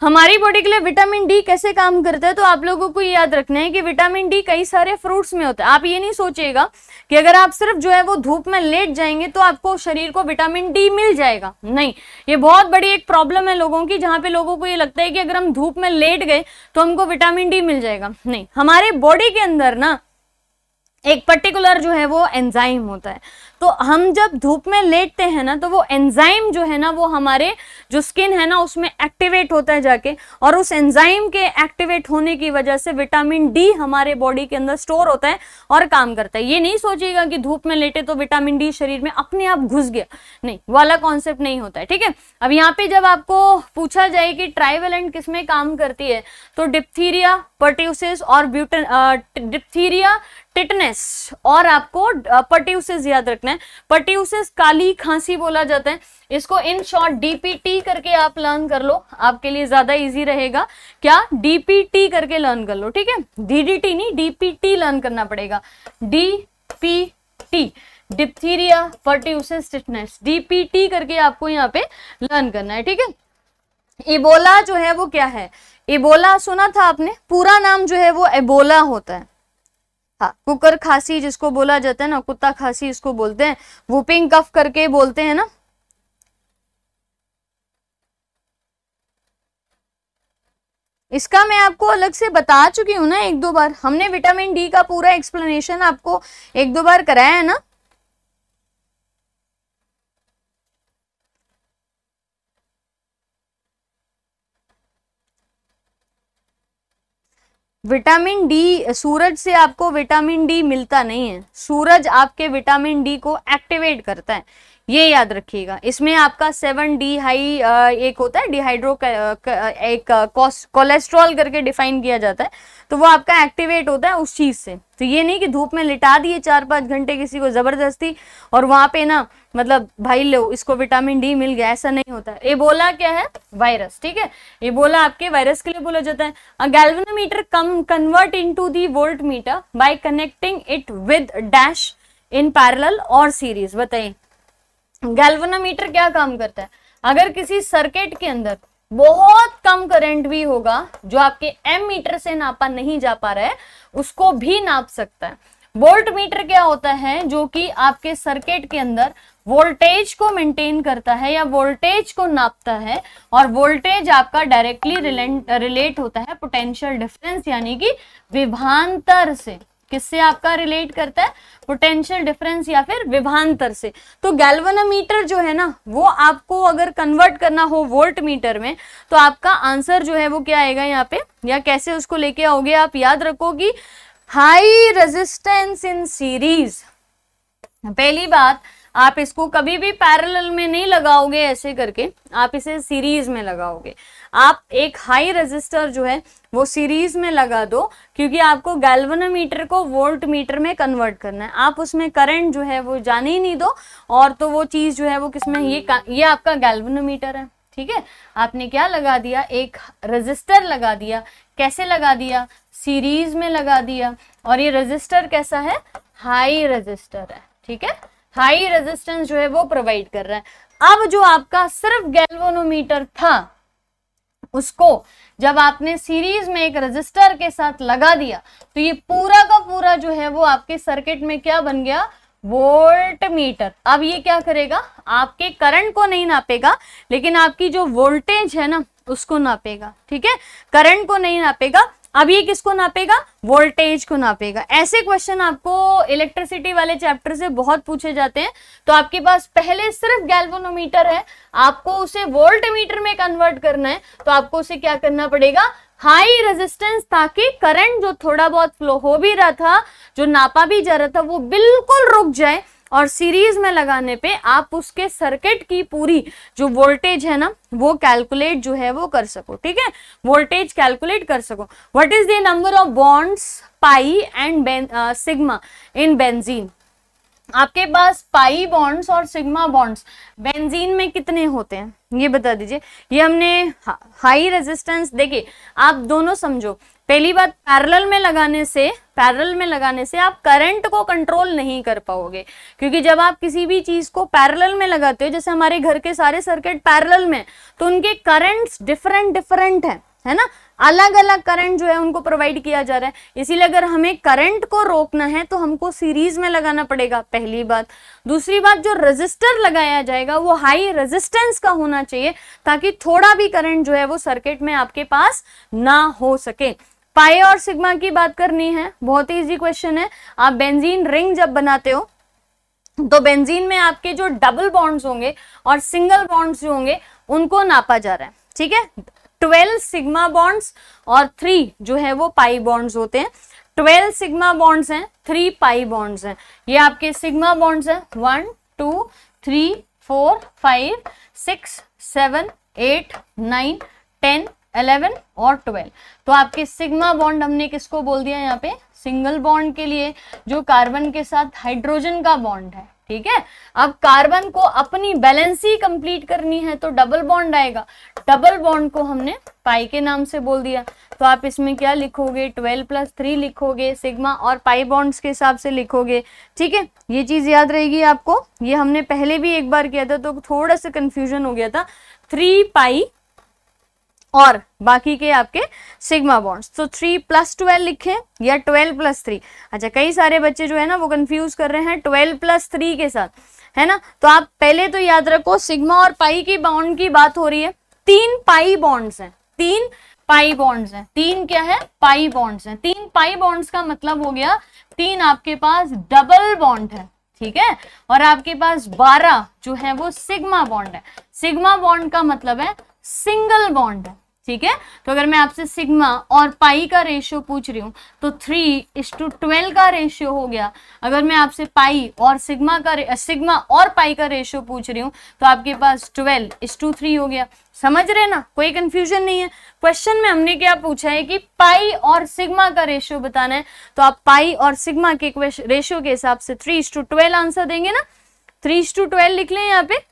हमारी बॉडी के लिए विटामिन डी कैसे काम करता है तो आप लोगों को याद रखना है कि विटामिन डी कई सारे फ्रूट्स में होता है आप ये नहीं सोचिएगा कि अगर आप सिर्फ जो है वो धूप में लेट जाएंगे तो आपको शरीर को विटामिन डी मिल जाएगा नहीं ये बहुत बड़ी एक प्रॉब्लम है लोगों की जहां पे लोगों को ये लगता है कि अगर हम धूप में लेट गए तो हमको विटामिन डी मिल जाएगा नहीं हमारे बॉडी के अंदर ना एक पर्टिकुलर जो है वो एंजाइम होता है तो हम जब धूप में लेटते हैं ना तो वो एंजाइम जो है ना वो हमारे जो स्किन है ना उसमें एक्टिवेट होता है जाके और उस एंजाइम के एक्टिवेट होने की वजह से विटामिन डी हमारे बॉडी के अंदर स्टोर होता है और काम करता है ये नहीं सोचिएगा कि धूप में लेटे तो विटामिन डी शरीर में अपने आप घुस गया नहीं वाला कॉन्सेप्ट नहीं होता है ठीक है अब यहाँ पे जब आपको पूछा जाए कि ट्राइवेलेंट किस में काम करती है तो डिप्थीरिया पर्ट्यूसिस और ब्यूटन डिप्थीरिया टिटनेस और आपको पर्ट्यूसिस याद रखना है हैं पट्यूसिस काली खांसी बोला जाता है इसको इन शॉर्ट डीपीटी करके आप लर्न कर लो आपके लिए ज्यादा इजी रहेगा क्या डीपीटी करके लर्न कर लो ठीक है डीडीटी नहीं डीपीटी लर्न करना पड़ेगा DPT diphtheria pertussis tetanus DPT करके आपको यहाँ पे लर्न करना है ठीक है इबोला जो है वो क्या है इबोला सुना था आपने पूरा नाम जो है वो एबोला होता है हाँ, कुकर खांसी जिसको बोला जाता है ना कुत्ता खांसी इसको बोलते हैं वुपिंग कफ करके बोलते हैं ना इसका मैं आपको अलग से बता चुकी हूँ ना एक दो बार हमने विटामिन डी का पूरा एक्सप्लेनेशन आपको एक दो बार कराया है ना विटामिन डी सूरज से आपको विटामिन डी मिलता नहीं है सूरज आपके विटामिन डी को एक्टिवेट करता है ये याद रखिएगा इसमें आपका सेवन डी हाई एक होता है डिहाइड्रो एक कोलेस्ट्रॉल करके डिफाइन किया जाता है तो वो आपका एक्टिवेट होता है उस चीज से तो ये नहीं कि धूप में लिटा दिए चार पाँच घंटे किसी को जबरदस्ती और वहां पे ना मतलब भाई लो इसको विटामिन डी मिल गया ऐसा नहीं होता ये बोला क्या है वायरस ठीक है ये बोला आपके वायरस के लिए बोला जाता है galvanometer can convert to the voltmeter by connecting it with dash in parallel और सीरीज बताइए गैल्वानोमीटर क्या काम करता है अगर किसी सर्किट के अंदर बहुत कम करंट भी होगा जो आपके एम मीटर से नापा नहीं जा पा रहा है उसको भी नाप सकता है वोल्ट मीटर क्या होता है जो कि आपके सर्किट के अंदर वोल्टेज को मेंटेन करता है या वोल्टेज को नापता है और वोल्टेज आपका डायरेक्टली रिलेट होता है पोटेंशियल डिफरेंस यानी कि विभांतर से किससे आपका रिलेट करता है पोटेंशियल डिफरेंस या फिर विभांतर से तो गैल्वानोमीटर जो है ना वो आपको अगर कन्वर्ट करना हो वोल्ट मीटर में तो आपका आंसर जो है वो क्या आएगा यहाँ पे या कैसे उसको लेके आओगे आप याद रखो कि हाई रेजिस्टेंस इन सीरीज पहली बात आप इसको कभी भी पैरेलल में नहीं लगाओगे ऐसे करके आप इसे सीरीज में लगाओगे आप एक हाई रेजिस्टर जो है वो सीरीज में लगा दो क्योंकि आपको गैल्वनोमीटर को वोल्ट मीटर में कन्वर्ट करना है आप उसमें करंट जो है वो जाने ही नहीं दो और तो वो चीज़ जो है वो किसमें ये ये आपका गैल्वनोमीटर है ठीक है आपने क्या लगा दिया एक रजिस्टर लगा दिया कैसे लगा दिया सीरीज में लगा दिया और ये रजिस्टर कैसा है हाई रजिस्टर है ठीक है हाई रेजिस्टेंस जो है वो प्रोवाइड कर रहा है अब जो आपका सिर्फ गैल्वोनोमीटर था उसको जब आपने सीरीज में एक रजिस्टर के साथ लगा दिया तो ये पूरा का पूरा जो है वो आपके सर्किट में क्या बन गया वोल्ट मीटर अब ये क्या करेगा आपके करंट को नहीं नापेगा लेकिन आपकी जो वोल्टेज है ना उसको नापेगा ठीक है करंट को नहीं नापेगा अब ये किसको नापेगा वोल्टेज को नापेगा ऐसे क्वेश्चन आपको इलेक्ट्रिसिटी वाले चैप्टर से बहुत पूछे जाते हैं तो आपके पास पहले सिर्फ गैल्वोनोमीटर है आपको उसे वोल्ट मीटर में कन्वर्ट करना है तो आपको उसे क्या करना पड़ेगा हाई रेजिस्टेंस ताकि करंट जो थोड़ा बहुत फ्लो हो भी रहा था जो नापा भी जा रहा था वो बिल्कुल रुक जाए और सीरीज में लगाने पे आप उसके सर्किट की पूरी जो वोल्टेज है ना वो कैलकुलेट जो है वो कर सको ठीक है वोल्टेज कैलकुलेट कर सको what is the number of bonds pi and sigma in benzene आपके पास पाई बॉन्ड्स और सिग्मा बॉन्ड्स बेंजीन में कितने होते हैं ये बता दीजिए ये हमने हाई रेजिस्टेंस देखिए आप दोनों समझो पहली बात पैरेलल में लगाने से पैरेलल में लगाने से आप करंट को कंट्रोल नहीं कर पाओगे क्योंकि जब आप किसी भी चीज को पैरेलल में लगाते हो जैसे हमारे घर के सारे सर्किट पैरेलल में तो उनके करंट्स डिफरेंट डिफरेंट हैं है ना अलग अलग करंट जो है उनको प्रोवाइड किया जा रहा है इसीलिए अगर हमें करंट को रोकना है तो हमको सीरीज में लगाना पड़ेगा पहली बात दूसरी बात जो रेजिस्टर लगाया जाएगा वो हाई रेजिस्टेंस का होना चाहिए ताकि थोड़ा भी करंट जो है वो सर्किट में आपके पास ना हो सके पाए और सिग्मा की बात करनी है बहुत ही इजी क्वेश्चन है आप बेंजीन रिंग जब बनाते हो तो बेंजीन में आपके जो डबल बॉन्ड्स होंगे और सिंगल बॉन्ड्स जो होंगे उनको नापा जा रहा है ठीक है ट्वेल्व सिग्मा बॉन्ड्स और थ्री जो है वो पाई बॉन्ड्स होते हैं ट्वेल्व सिग्मा बॉन्ड्स हैं थ्री पाई बॉन्ड्स हैं ये आपके सिग्मा बॉन्ड्स हैं one two three four five six seven eight nine ten eleven और ट्वेल्व तो आपके सिग्मा बॉन्ड हमने किसको बोल दिया यहाँ पे सिंगल बॉन्ड के लिए जो कार्बन के साथ हाइड्रोजन का बॉन्ड है ठीक है अब कार्बन को अपनी बैलेंसी कंप्लीट करनी है तो डबल बॉन्ड आएगा डबल बॉन्ड को हमने पाई के नाम से बोल दिया तो आप इसमें क्या लिखोगे ट्वेल्व प्लस थ्री लिखोगे सिग्मा और पाई बॉन्ड्स के हिसाब से लिखोगे ठीक है ये चीज याद रहेगी आपको ये हमने पहले भी एक बार किया था तो थोड़ा सा कंफ्यूजन हो गया था थ्री पाई और बाकी के आपके सिग्मा बॉन्ड्स तो थ्री प्लस ट्वेल्व लिखे या ट्वेल्व प्लस थ्री अच्छा कई सारे बच्चे जो है ना वो कंफ्यूज कर रहे हैं ट्वेल्व प्लस थ्री के साथ है ना तो आप पहले तो याद रखो सिग्मा और पाई की बाउंड की बात हो रही है तीन पाई बॉन्ड्स हैं तीन पाई बॉन्ड्स हैं तीन क्या है पाई बॉन्ड्स हैं तीन पाई बॉन्ड्स का मतलब हो गया तीन आपके पास डबल बॉन्ड है ठीक है और आपके पास बारह जो है वो सिग्मा बॉन्ड है सिग्मा बॉन्ड का मतलब है सिंगल बॉन्ड है ठीक है तो अगर मैं आपसे सिग्मा और पाई का रेशियो पूछ रही हूँ तो थ्री इस टू ट्वेल्व का रेशियो हो गया अगर मैं आपसे पाई और सिग्मा का सिग्मा और पाई का रेशियो पूछ रही हूँ तो आपके पास ट्वेल्व इस टू थ्री हो गया समझ रहे ना कोई कंफ्यूजन नहीं है क्वेश्चन में हमने क्या पूछा है कि पाई और सिग्मा का रेशियो बताना है तो आप पाई और सिग्मा के रेशियो के हिसाब से थ्री इस टू ट्वेल्व आंसर देंगे ना थ्री इस टू ट्वेल्व लिख लें यहाँ पे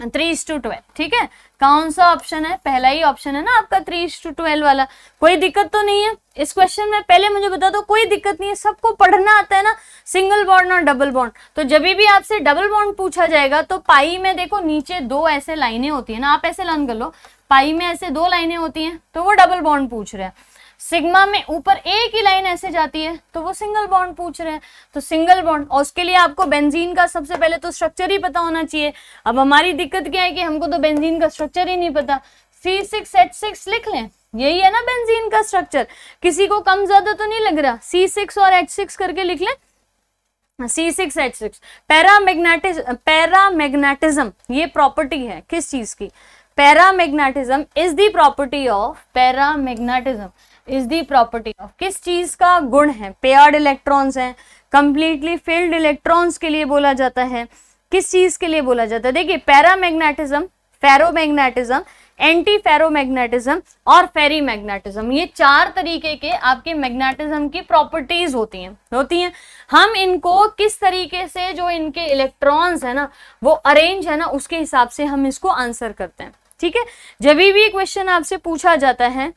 थ्री इज टू ट्वेल्व ठीक है कौन सा ऑप्शन है पहला ही ऑप्शन है ना आपका थ्री इज टू ट्वेल्व वाला कोई दिक्कत तो नहीं है इस क्वेश्चन में पहले मुझे बता दो कोई दिक्कत नहीं है सबको पढ़ना आता है ना सिंगल बॉन्ड और डबल बॉन्ड तो जब भी आपसे डबल बॉन्ड पूछा जाएगा तो पाई में देखो नीचे दो ऐसे लाइनें होती है ना आप ऐसे लर्न कर लो पाई में ऐसे दो लाइनें होती हैं तो वो डबल बॉन्ड पूछ रहे हैं सिग्मा में ऊपर एक ही लाइन ऐसे जाती है तो वो सिंगल बॉन्ड पूछ रहे हैं तो सिंगल बॉन्ड और उसके लिए आपको बेंजीन का सबसे पहले तो स्ट्रक्चर ही पता होना चाहिए अब हमारी दिक्कत क्या है कि हमको तो बेंजीन का स्ट्रक्चर ही नहीं पता सी सिक्स एच सिक्स लिख लें यही है ना बेंजीन का स्ट्रक्चर किसी को कम ज्यादा तो नहीं लग रहा सी सिक्स और एच सिक्स करके लिख लें C six H six paramagnetism paramagnetism ये प्रॉपर्टी है किस चीज की paramagnetism is the property of paramagnetism is the property of किस चीज का गुण है पेयर्ड इलेक्ट्रॉन्स हैं कंप्लीटली फिल्ड इलेक्ट्रॉन्स के लिए बोला जाता है किस चीज के लिए बोला जाता है देखिए पैरामैग्नेटिज्म फेरोमैग्नेटिज्म एंटी फेरोमैग्नेटिज्म और फेरी मैग्नेटिज्म ये चार तरीके के आपके मैग्नेटिज्म की प्रॉपर्टीज होती हैं होती हैं हम इनको किस तरीके से जो इनके इलेक्ट्रॉन्स है ना वो अरेंज है ना उसके हिसाब से हम इसको आंसर करते हैं ठीक है जब भी क्वेश्चन आपसे पूछा जाता है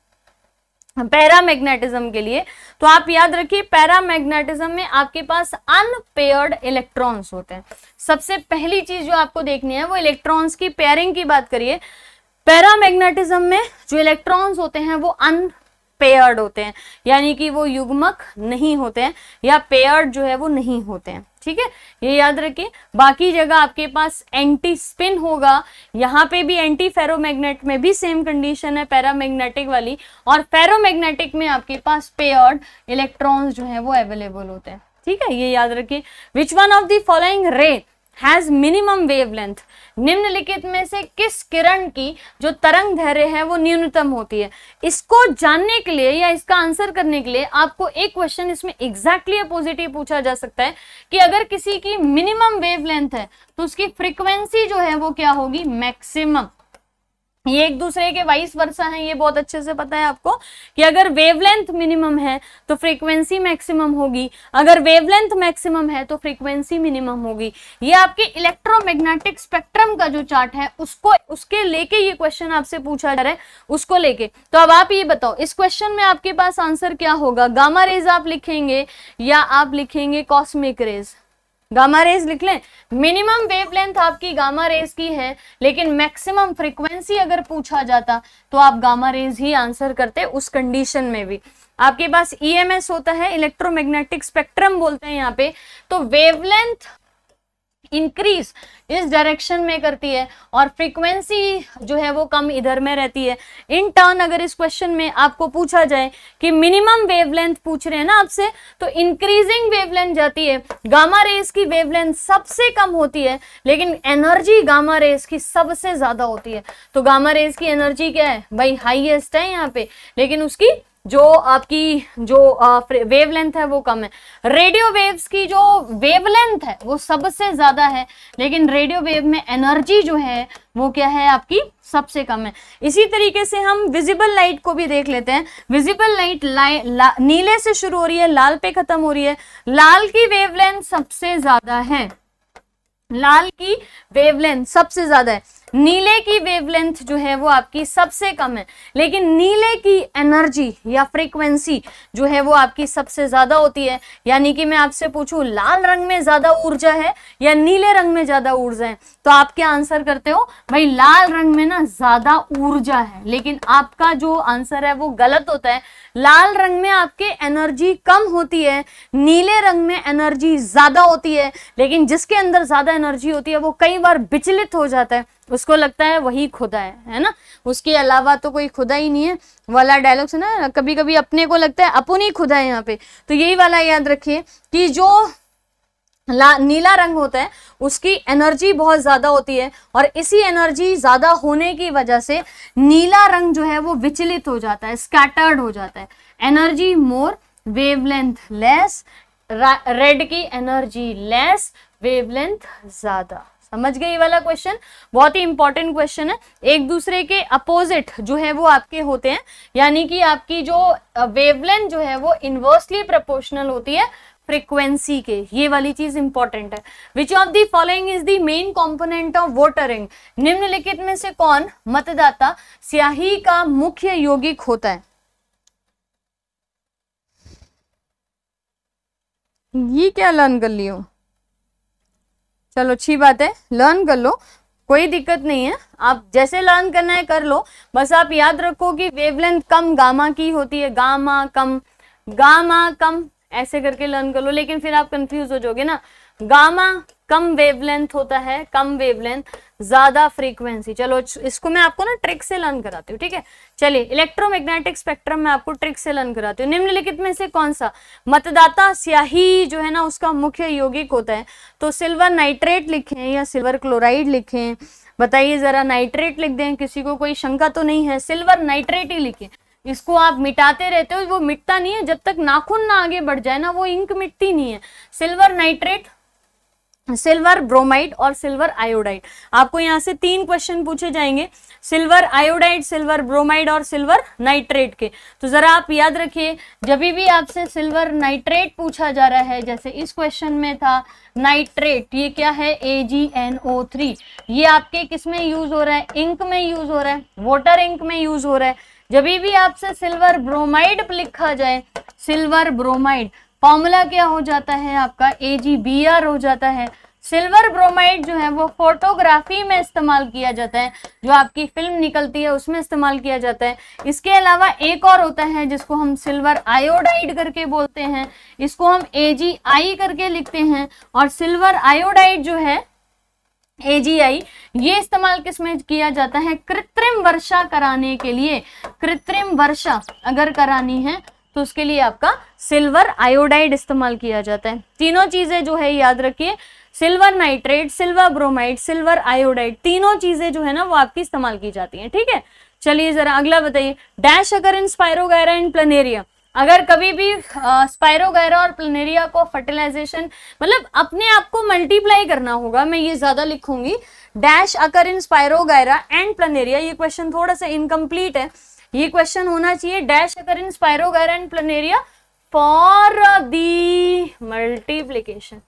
पैरामैग्नेटिज्म के लिए तो आप याद रखिए पैरामैग्नेटिज्म में आपके पास अनपेयर्ड इलेक्ट्रॉन्स होते हैं सबसे पहली चीज जो आपको देखनी है वो इलेक्ट्रॉन्स की पेयरिंग की बात करिए पैरामैग्नेटिज्म में जो इलेक्ट्रॉन्स होते हैं वो अन पेयर्ड होते हैं यानी कि वो युग्मक नहीं होते हैं या पेयर्ड जो है वो नहीं होते हैं ठीक है ये याद रखें बाकी जगह आपके पास एंटी स्पिन होगा यहाँ पे भी एंटी फेरोमैग्नेट में भी सेम कंडीशन है पैरामैग्नेटिक वाली और फेरोमैग्नेटिक में आपके पास पेयर्ड इलेक्ट्रॉन्स जो है वो अवेलेबल होते हैं ठीक है ये याद रखिए which one of the following ray has minimum wavelength निम्नलिखित में से किस किरण की जो तरंग धैर्य है वो न्यूनतम होती है इसको जानने के लिए या इसका आंसर करने के लिए आपको एक क्वेश्चन इसमें एग्जैक्टली अपोजिटिव पूछा जा सकता है कि अगर किसी की मिनिमम वेवलेंथ है तो उसकी फ्रीक्वेंसी जो है वो क्या होगी मैक्सिमम ये एक दूसरे के वाइस वर्षा हैं ये बहुत अच्छे से पता है आपको कि अगर वेवलेंथ मिनिमम है तो फ्रीक्वेंसी मैक्सिमम होगी अगर वेवलेंथ मैक्सिमम है तो फ्रीक्वेंसी मिनिमम होगी ये आपके इलेक्ट्रोमैग्नेटिक स्पेक्ट्रम का जो चार्ट है उसको उसके लेके ये क्वेश्चन आपसे पूछा जा रहा है उसको लेके तो अब आप ये बताओ इस क्वेश्चन में आपके पास आंसर क्या होगा गामा रेज आप लिखेंगे या आप लिखेंगे कॉस्मिक रेज गामा रेज लिख लें मिनिमम वेवलेंथ आपकी गामा रेज की है लेकिन मैक्सिमम फ्रीक्वेंसी अगर पूछा जाता तो आप गामा रेज ही आंसर करते उस कंडीशन में भी आपके पास ईएमएस e होता है इलेक्ट्रोमैग्नेटिक स्पेक्ट्रम बोलते हैं यहाँ पे तो वेवलेंथ इंक्रीज इस डायरेक्शन में करती है और फ्रीक्वेंसी जो है वो कम इधर में रहती है इन टर्न अगर इस क्वेश्चन में आपको पूछा जाए कि मिनिमम वेवलेंथ पूछ रहे हैं ना आपसे तो इंक्रीजिंग वेवलेंथ जाती है गामा रेस की वेवलेंथ सबसे कम होती है लेकिन एनर्जी गामा रेस की सबसे ज्यादा होती है तो गामा रेस की एनर्जी क्या है भाई हाइएस्ट है यहाँ पे लेकिन उसकी जो आपकी जो वेवलेंथ है वो कम है रेडियो वेव्स की जो वेवलेंथ है वो सबसे ज़्यादा है लेकिन रेडियो वेव में एनर्जी जो है वो क्या है आपकी सबसे कम है इसी तरीके से हम विजिबल लाइट को भी देख लेते हैं विजिबल लाइट ला, नीले से शुरू हो रही है लाल पे खत्म हो रही है लाल की वेवलेंथ सबसे ज़्यादा है लाल की वेवलेंथ सबसे ज़्यादा है नीले की वेवलेंथ जो है वो आपकी सबसे कम है लेकिन नीले की एनर्जी या फ्रीक्वेंसी जो है वो आपकी सबसे ज़्यादा होती है यानी कि मैं आपसे पूछूं लाल रंग में ज़्यादा ऊर्जा है या नीले रंग में ज़्यादा ऊर्जा है तो आप क्या आंसर करते हो भाई लाल रंग में ना ज़्यादा ऊर्जा है लेकिन आपका जो आंसर है वो गलत होता है लाल रंग में आपके एनर्जी कम होती है नीले रंग में एनर्जी ज़्यादा होती है लेकिन जिसके अंदर ज़्यादा एनर्जी होती है वो कई बार विचलित हो जाता है उसको लगता है वही खुदा है है ना उसके अलावा तो कोई खुदा ही नहीं है वाला डायलॉग है ना कभी कभी अपने को लगता है अपन ही खुदा है यहाँ पे तो यही वाला याद रखिए कि जो ला, नीला रंग होता है उसकी एनर्जी बहुत ज़्यादा होती है और इसी एनर्जी ज़्यादा होने की वजह से नीला रंग जो है वो विचलित हो जाता है स्कैटर्ड हो जाता है energy more wavelength less red की एनर्जी लेस वेवलेंथ ज़्यादा समझ गए ये वाला क्वेश्चन बहुत ही इंपॉर्टेंट क्वेश्चन है एक दूसरे के अपोजिट जो है वो आपके होते हैं यानी कि आपकी जो वेवलेंथ जो है वो इन्वर्सली प्रपोर्शनल होती है फ्रिक्वेंसी के ये वाली चीज इंपॉर्टेंट है which of the following is the main component of voter ink निम्नलिखित में से कौन मतदाता स्याही का मुख्य यौगिक होता है ये क्या लर्न कर लियो चलो अच्छी बात है लर्न कर लो कोई दिक्कत नहीं है आप जैसे लर्न करना है कर लो बस आप याद रखो कि वेवलेंथ कम गामा की होती है गामा कम गामा कम ऐसे करके लर्न कर लो लेकिन फिर आप कंफ्यूज हो जाओगे ना गामा कम वेवलेंथ होता है कम वेवलेंथ ज्यादा फ्रीक्वेंसी चलो इसको मैं आपको ना ट्रिक से लर्न कराती हूँ ठीक है चलिए इलेक्ट्रोमैग्नेटिक स्पेक्ट्रम में आपको ट्रिक से लर्न कराती हूँ निम्नलिखित में से कौन सा मतदाता स्याही जो है ना उसका मुख्य यौगिक होता है तो सिल्वर नाइट्रेट लिखें या सिल्वर क्लोराइड लिखें बताइए जरा नाइट्रेट लिख दें किसी को कोई शंका तो नहीं है सिल्वर नाइट्रेट ही लिखें इसको आप मिटाते रहते हो वो मिटता नहीं है जब तक नाखून ना आगे बढ़ जाए ना वो इंक मिटती नहीं है सिल्वर नाइट्रेट सिल्वर ब्रोमाइड और सिल्वर आयोडाइड आपको यहाँ से तीन क्वेश्चन पूछे जाएंगे सिल्वर आयोडाइड सिल्वर ब्रोमाइड और सिल्वर नाइट्रेट के तो ज़रा आप याद रखिए जब भी आपसे सिल्वर नाइट्रेट पूछा जा रहा है जैसे इस क्वेश्चन में था नाइट्रेट ये क्या है ए जी एन ओ थ्री ये आपके किस में यूज़ हो रहा है इंक में यूज़ हो रहा है वॉटर इंक में यूज़ हो रहा है जब भी आपसे सिल्वर ब्रोमाइड लिखा जाए सिल्वर ब्रोमाइड फॉर्मूला क्या हो जाता है आपका आर हो जाता है सिल्वर ब्रोमाइड जो है वो फोटोग्राफी में इस्तेमाल किया जाता है जो आपकी फिल्म निकलती है उसमें इस्तेमाल किया जाता है इसके अलावा एक और होता है जिसको हम सिल्वर आयोडाइड करके बोलते हैं इसको हम आई करके लिखते हैं और सिल्वर आयोडाइड जो है आई ये इस्तेमाल किस में किया जाता है कृत्रिम वर्षा कराने के लिए कृत्रिम वर्षा अगर करानी है तो उसके लिए आपका सिल्वर आयोडाइड इस्तेमाल किया जाता है तीनों चीज़ें जो है याद रखिए silver nitrate silver bromide silver iodide तीनों चीज़ें जो है ना वो आपकी इस्तेमाल की जाती हैं ठीक है चलिए जरा अगला बताइए dash occur in spirogyra and planaria अगर कभी भी स्पायरोगैरा और प्लेनेरिया को फर्टिलाइजेशन मतलब अपने आप को मल्टीप्लाई करना होगा मैं ये ज़्यादा लिखूंगी dash occur in spirogyra and planaria ये क्वेश्चन थोड़ा सा इनकम्प्लीट है ये क्वेश्चन होना चाहिए dash occur in spirogyra and planaria for the multiplication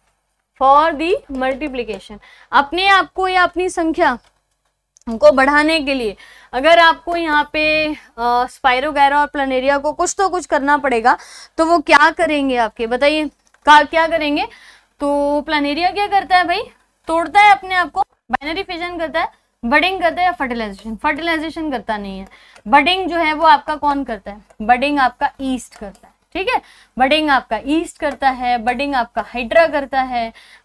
for the multiplication अपने आप को या अपनी संख्या को बढ़ाने के लिए अगर आपको यहाँ पे स्पायरोगैरा और प्लनेरिया को कुछ तो कुछ करना पड़ेगा तो वो क्या करेंगे आपके बताइए का क्या करेंगे तो प्लानेरिया क्या करता है भाई तोड़ता है अपने आप को बाइनरी फिजन करता है बडिंग करता है या फर्टिलाइजेशन फर्टिलाइजेशन करता नहीं है बडिंग जो है वो आपका कौन करता है बडिंग आपका ईस्ट करता है ठीक है बडिंग आपका ईस्ट करता है बडिंग आपका हाइड्रा करता है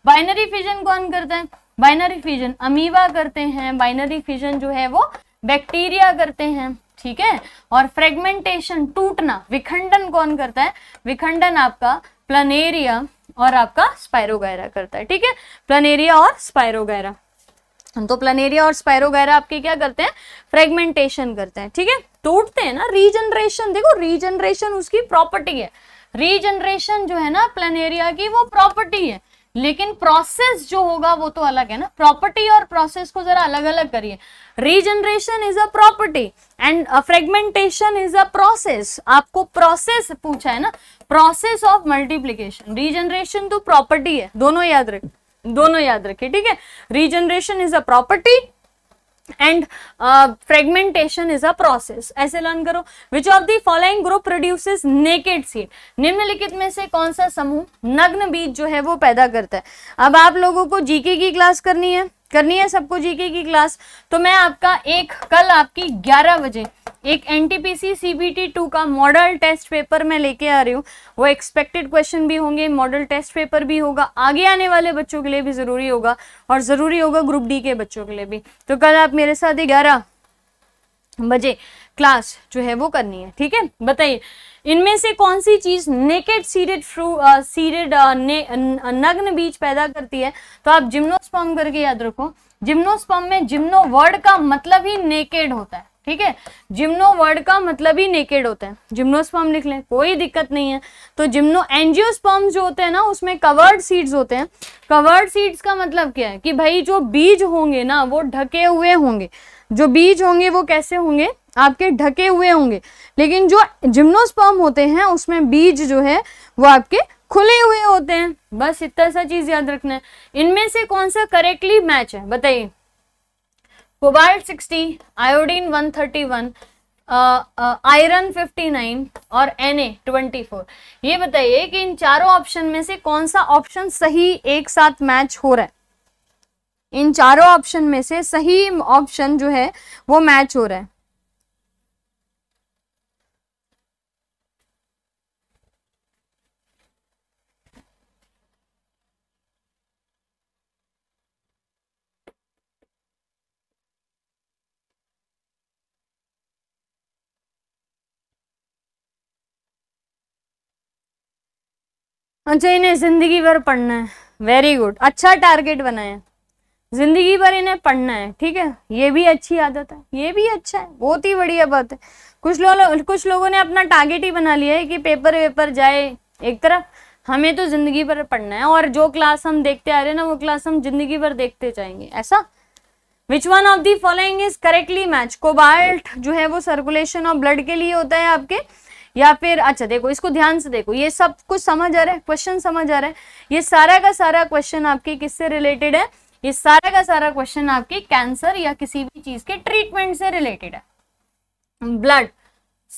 बाइनरी फिजन कौन करता है बाइनरी फिजन अमीवा करते हैं बाइनरी फिजन जो है वो बैक्टीरिया करते हैं ठीक है और फ्रेगमेंटेशन टूटना विखंडन कौन करता है विखंडन आपका प्लनेरिया और आपका स्पायरोगैरा करता है ठीक है प्लनेरिया और स्पायरोगैरा तो प्लनेरिया और स्पायरोगैरा आपके क्या करते हैं फ्रेगमेंटेशन करते हैं ठीक है टूटते हैं ना रीजनरेशन देखो रीजनरेशन उसकी प्रॉपर्टी है रीजनरेशन जो है ना प्लेनेरिया की वो प्रॉपर्टी है लेकिन प्रोसेस जो होगा वो तो अलग है ना प्रॉपर्टी और प्रोसेस को जरा अलग अलग करिए regeneration is a property and fragmentation is a process आपको प्रोसेस पूछा है ना प्रोसेस ऑफ मल्टीप्लीकेशन रीजनरेशन तो प्रॉपर्टी है दोनों याद रखें दोनों याद रखिए ठीक है regeneration is a property and fragmentation is a process ऐसे लर्न करो which of the following group produces naked seed निम्नलिखित में से कौन सा समूह नग्न बीज जो है वो पैदा करता है अब आप लोगों को जीके की क्लास करनी है करनी है सबको जीके की क्लास तो मैं आपका एक कल आपकी ग्यारह बजे एक N C B T two का मॉडल टेस्ट पेपर मैं लेके आ रही हूँ वो एक्सपेक्टेड क्वेश्चन भी होंगे मॉडल टेस्ट पेपर भी होगा आगे आने वाले बच्चों के लिए भी ज़रूरी होगा और ज़रूरी होगा ग्रुप डी के बच्चों के लिए भी तो कल आप मेरे साथ ग्यारह बजे क्लास जो है वो करनी है ठीक है बताइए इनमें से कौन सी चीज नेकेड सीडेड फ्रू सीडेड नग्न बीज पैदा करती है तो आप जिम्नोस्पॉम करके याद रखो जिम्नोस्पॉम में जिम्नो वर्ड का मतलब ही नेकेड होता है ठीक है जिम्नो वर्ड का मतलब ही नेकेड होता है जिम्नोस्पर्म लिख लें कोई दिक्कत नहीं है तो जिम्नो एंजियोस्पर्म जो होते हैं ना उसमें कवर्ड सीड्स होते हैं कवर्ड सीड्स का मतलब क्या है कि भाई जो बीज होंगे ना वो ढके हुए होंगे जो बीज होंगे वो कैसे होंगे आपके ढके हुए होंगे लेकिन जो जिम्नोस्पर्म होते हैं उसमें बीज जो है वो आपके खुले हुए होते हैं बस इतना सा चीज याद रखना है इनमें से कौन सा करेक्टली मैच है बताइए cobalt 60 iodine 131 iron uh, uh, 59 और एन 24 ये बताइए कि इन चारों ऑप्शन में से कौन सा ऑप्शन सही एक साथ मैच हो रहा है इन चारों ऑप्शन में से सही ऑप्शन जो है वो मैच हो रहा है अच्छा इन्हें जिंदगी भर पढ़ना है वेरी गुड अच्छा टारगेट बनाया जिंदगी भर इन्हें पढ़ना है ठीक है ये भी अच्छी आदत है ये भी अच्छा है बहुत ही बढ़िया बात है कुछ लोग कुछ लोगों ने अपना टारगेट ही बना लिया है कि पेपर वेपर जाए एक तरफ हमें तो जिंदगी भर पढ़ना है और जो क्लास हम देखते आ रहे हैं ना वो क्लास हम जिंदगी भर देखते जाएंगे ऐसा which one of the following is correctly match cobalt जो है वो सर्कुलेशन ऑफ ब्लड के लिए होता है आपके या फिर अच्छा देखो इसको ध्यान से देखो ये सब कुछ समझ आ रहा है क्वेश्चन समझ आ रहा है ये सारा का सारा क्वेश्चन आपके किससे रिलेटेड है ये सारा का सारा क्वेश्चन आपके कैंसर या किसी भी चीज के ट्रीटमेंट से रिलेटेड है ब्लड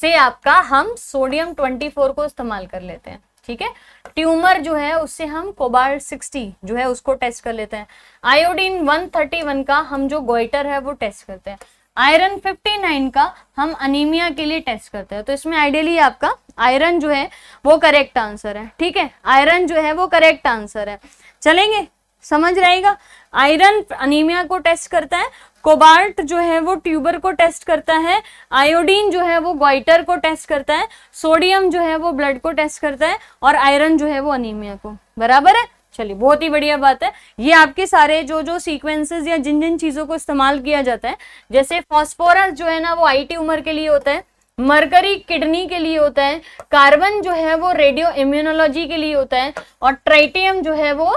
से आपका हम सोडियम 24 को इस्तेमाल कर लेते हैं ठीक है ट्यूमर जो है उससे हम कोबाल्ट 60 जो है उसको टेस्ट कर लेते हैं आयोडीन 131 का हम जो गोइटर है वो टेस्ट करते हैं आयरन 59 का हम अनीमिया के लिए टेस्ट करते हैं तो इसमें आइडियली आपका आयरन जो है वो करेक्ट आंसर है ठीक है आयरन जो है वो करेक्ट आंसर है चलेंगे समझ रहेगा आयरन अनीमिया को टेस्ट करता है कोबाल्ट जो है वो ट्यूबर को टेस्ट करता है आयोडीन जो है वो ग्वाइटर को टेस्ट करता है सोडियम जो है वो ब्लड को टेस्ट करता है और आयरन जो है वो अनीमिया को बराबर है चलिए बहुत ही बढ़िया बात है ये आपके सारे जो जो सीक्वेंसेस या जिन जिन चीज़ों को इस्तेमाल किया जाता है जैसे फॉस्फोरस जो है ना वो आईटी उम्र के लिए होता है मरकरी किडनी के लिए होता है कार्बन जो है वो रेडियो इम्यूनोलॉजी के लिए होता है और ट्राइटियम जो है वो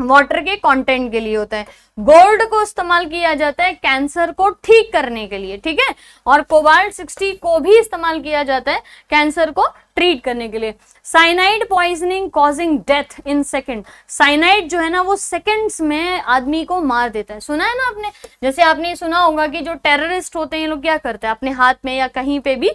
वाटर के कंटेंट के लिए होता है गोल्ड को इस्तेमाल किया जाता है कैंसर को ठीक करने के लिए ठीक है और कोबाल्ट 60 को भी इस्तेमाल किया जाता है कैंसर को ट्रीट करने के लिए cyanide poisoning causing death in second cyanide जो है ना वो सेकंड्स में आदमी को मार देता है सुना है ना आपने जैसे आपने सुना होगा कि जो टेररिस्ट होते हैं ये लोग क्या करते हैं अपने हाथ में या कहीं पे भी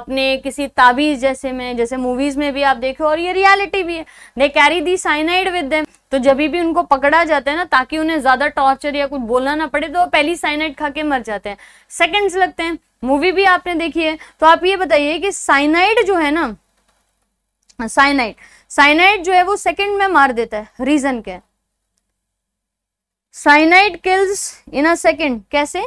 अपने किसी ताबीज जैसे में जैसे मूवीज में भी आप देखो और ये रियालिटी भी है they carry the cyanide with them तो जब भी उनको पकड़ा जाता है ना ताकि उन्हें ज्यादा टॉर्चर या कुछ बोलना ना पड़े तो वो पहली साइनाइड खा के मर जाते हैं सेकेंड्स लगते हैं मूवी भी आपने देखी है तो आप ये बताइए कि साइनाइड जो है ना साइनाइड साइनाइड जो है वो सेकेंड में मार देता है रीजन क्या cyanide kills in a second कैसे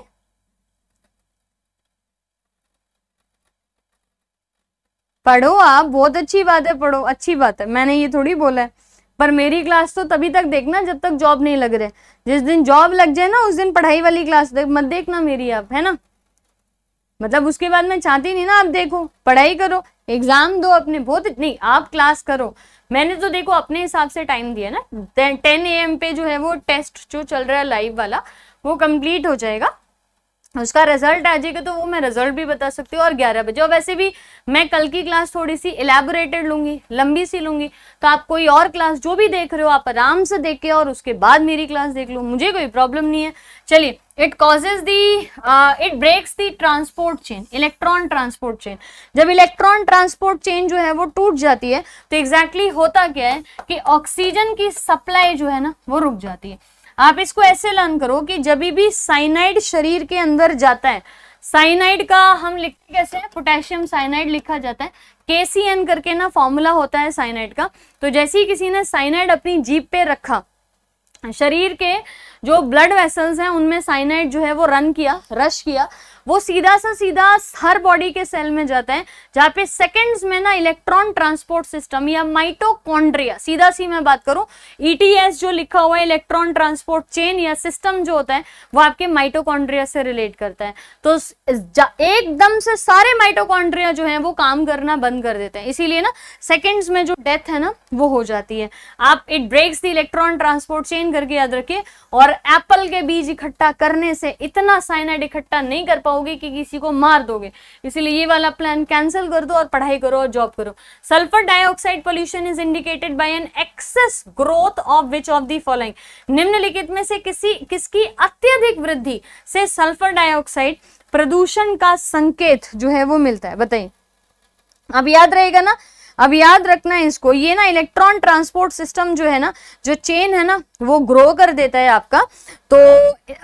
पढ़ो आप बहुत अच्छी बात है पढ़ो अच्छी बात है मैंने ये थोड़ी बोला है पर मेरी क्लास तो तभी तक देखना जब तक जॉब नहीं लग रहे जिस दिन जॉब लग जाए ना उस दिन पढ़ाई वाली क्लास देख मत देखना मेरी आप है ना मतलब उसके बाद मैं चाहती नहीं ना आप देखो पढ़ाई करो एग्जाम दो अपने बहुत नहीं आप क्लास करो मैंने तो देखो अपने हिसाब से टाइम दिया ना टेन ए एम पे जो है वो टेस्ट जो चल रहा है लाइव वाला वो कंप्लीट हो जाएगा उसका रिजल्ट आ जाएगा तो वो मैं रिजल्ट भी बता सकती हूँ और 11 बजे और वैसे भी मैं कल की क्लास थोड़ी सी इलेबोरेटेड लूँगी लंबी सी लूँगी तो आप कोई और क्लास जो भी देख रहे हो आप आराम से देख के और उसके बाद मेरी क्लास देख लो मुझे कोई प्रॉब्लम नहीं है चलिए it causes the it breaks the transport chain electron transport chain जब इलेक्ट्रॉन ट्रांसपोर्ट चेन जो है वो टूट जाती है तो एग्जैक्टली exactly होता क्या है कि ऑक्सीजन की सप्लाई जो है ना वो रुक जाती है आप इसको ऐसे लर्न करो कि जब भी साइनाइड शरीर के अंदर जाता है साइनाइड का हम लिखते कैसे हैं पोटेशियम साइनाइड लिखा जाता है के करके ना फॉर्मूला होता है साइनाइड का तो जैसे ही किसी ने साइनाइड अपनी जीप पे रखा शरीर के जो ब्लड वेसल्स हैं उनमें साइनाइड जो है वो रन किया रश किया वो सीधा सा सीधा हर बॉडी के सेल में जाता है जहां पे सेकेंड्स में ना इलेक्ट्रॉन ट्रांसपोर्ट सिस्टम या माइटोकॉन्ड्रिया सीधा सी मैं बात करूं ईटीएस e जो लिखा हुआ है इलेक्ट्रॉन ट्रांसपोर्ट चेन या सिस्टम जो होता है वो आपके माइटोकॉन्ड्रिया से रिलेट करता है तो एकदम से सारे माइटोकॉन्ड्रिया जो है वो काम करना बंद कर देते हैं इसीलिए ना सेकेंड्स में जो डेथ है ना वो हो जाती है आप it breaks the electron transport chain करके याद रखिए और एप्पल के बीज इकट्ठा करने से इतना साइनाइड इकट्ठा नहीं कर पाओ पाओगे कि किसी को मार दोगे इसीलिए ये वाला प्लान कैंसिल कर दो और पढ़ाई करो और जॉब करो sulphur dioxide pollution is indicated by an excess growth of which of the following निम्नलिखित में से किसी किसकी अत्यधिक वृद्धि से सल्फर डाइऑक्साइड प्रदूषण का संकेत जो है वो मिलता है बताइए अब याद रहेगा ना अब याद रखना है इसको ये ना इलेक्ट्रॉन ट्रांसपोर्ट सिस्टम जो है ना जो चेन है ना वो ग्रो कर देता है आपका तो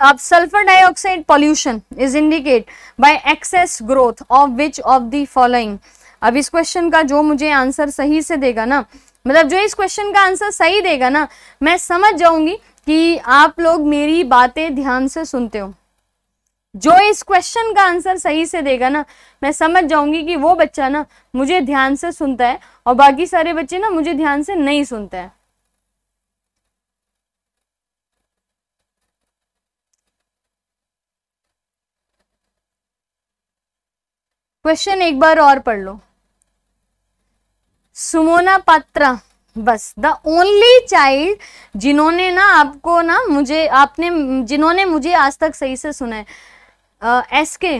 अब sulphur dioxide pollution is indicate by excess growth of which of the following अब इस क्वेश्चन का जो मुझे आंसर सही से देगा ना मतलब जो इस क्वेश्चन का आंसर सही देगा ना मैं समझ जाऊंगी कि आप लोग मेरी बातें ध्यान से सुनते हो जो इस क्वेश्चन का आंसर सही से देगा ना मैं समझ जाऊंगी कि वो बच्चा ना मुझे ध्यान से सुनता है और बाकी सारे बच्चे ना मुझे ध्यान से नहीं सुनता है क्वेश्चन एक बार और पढ़ लो सुमोना पात्रा बस द ओनली चाइल्ड जिन्होंने ना आपको ना मुझे आपने जिन्होंने मुझे आज तक सही से सुना है एस के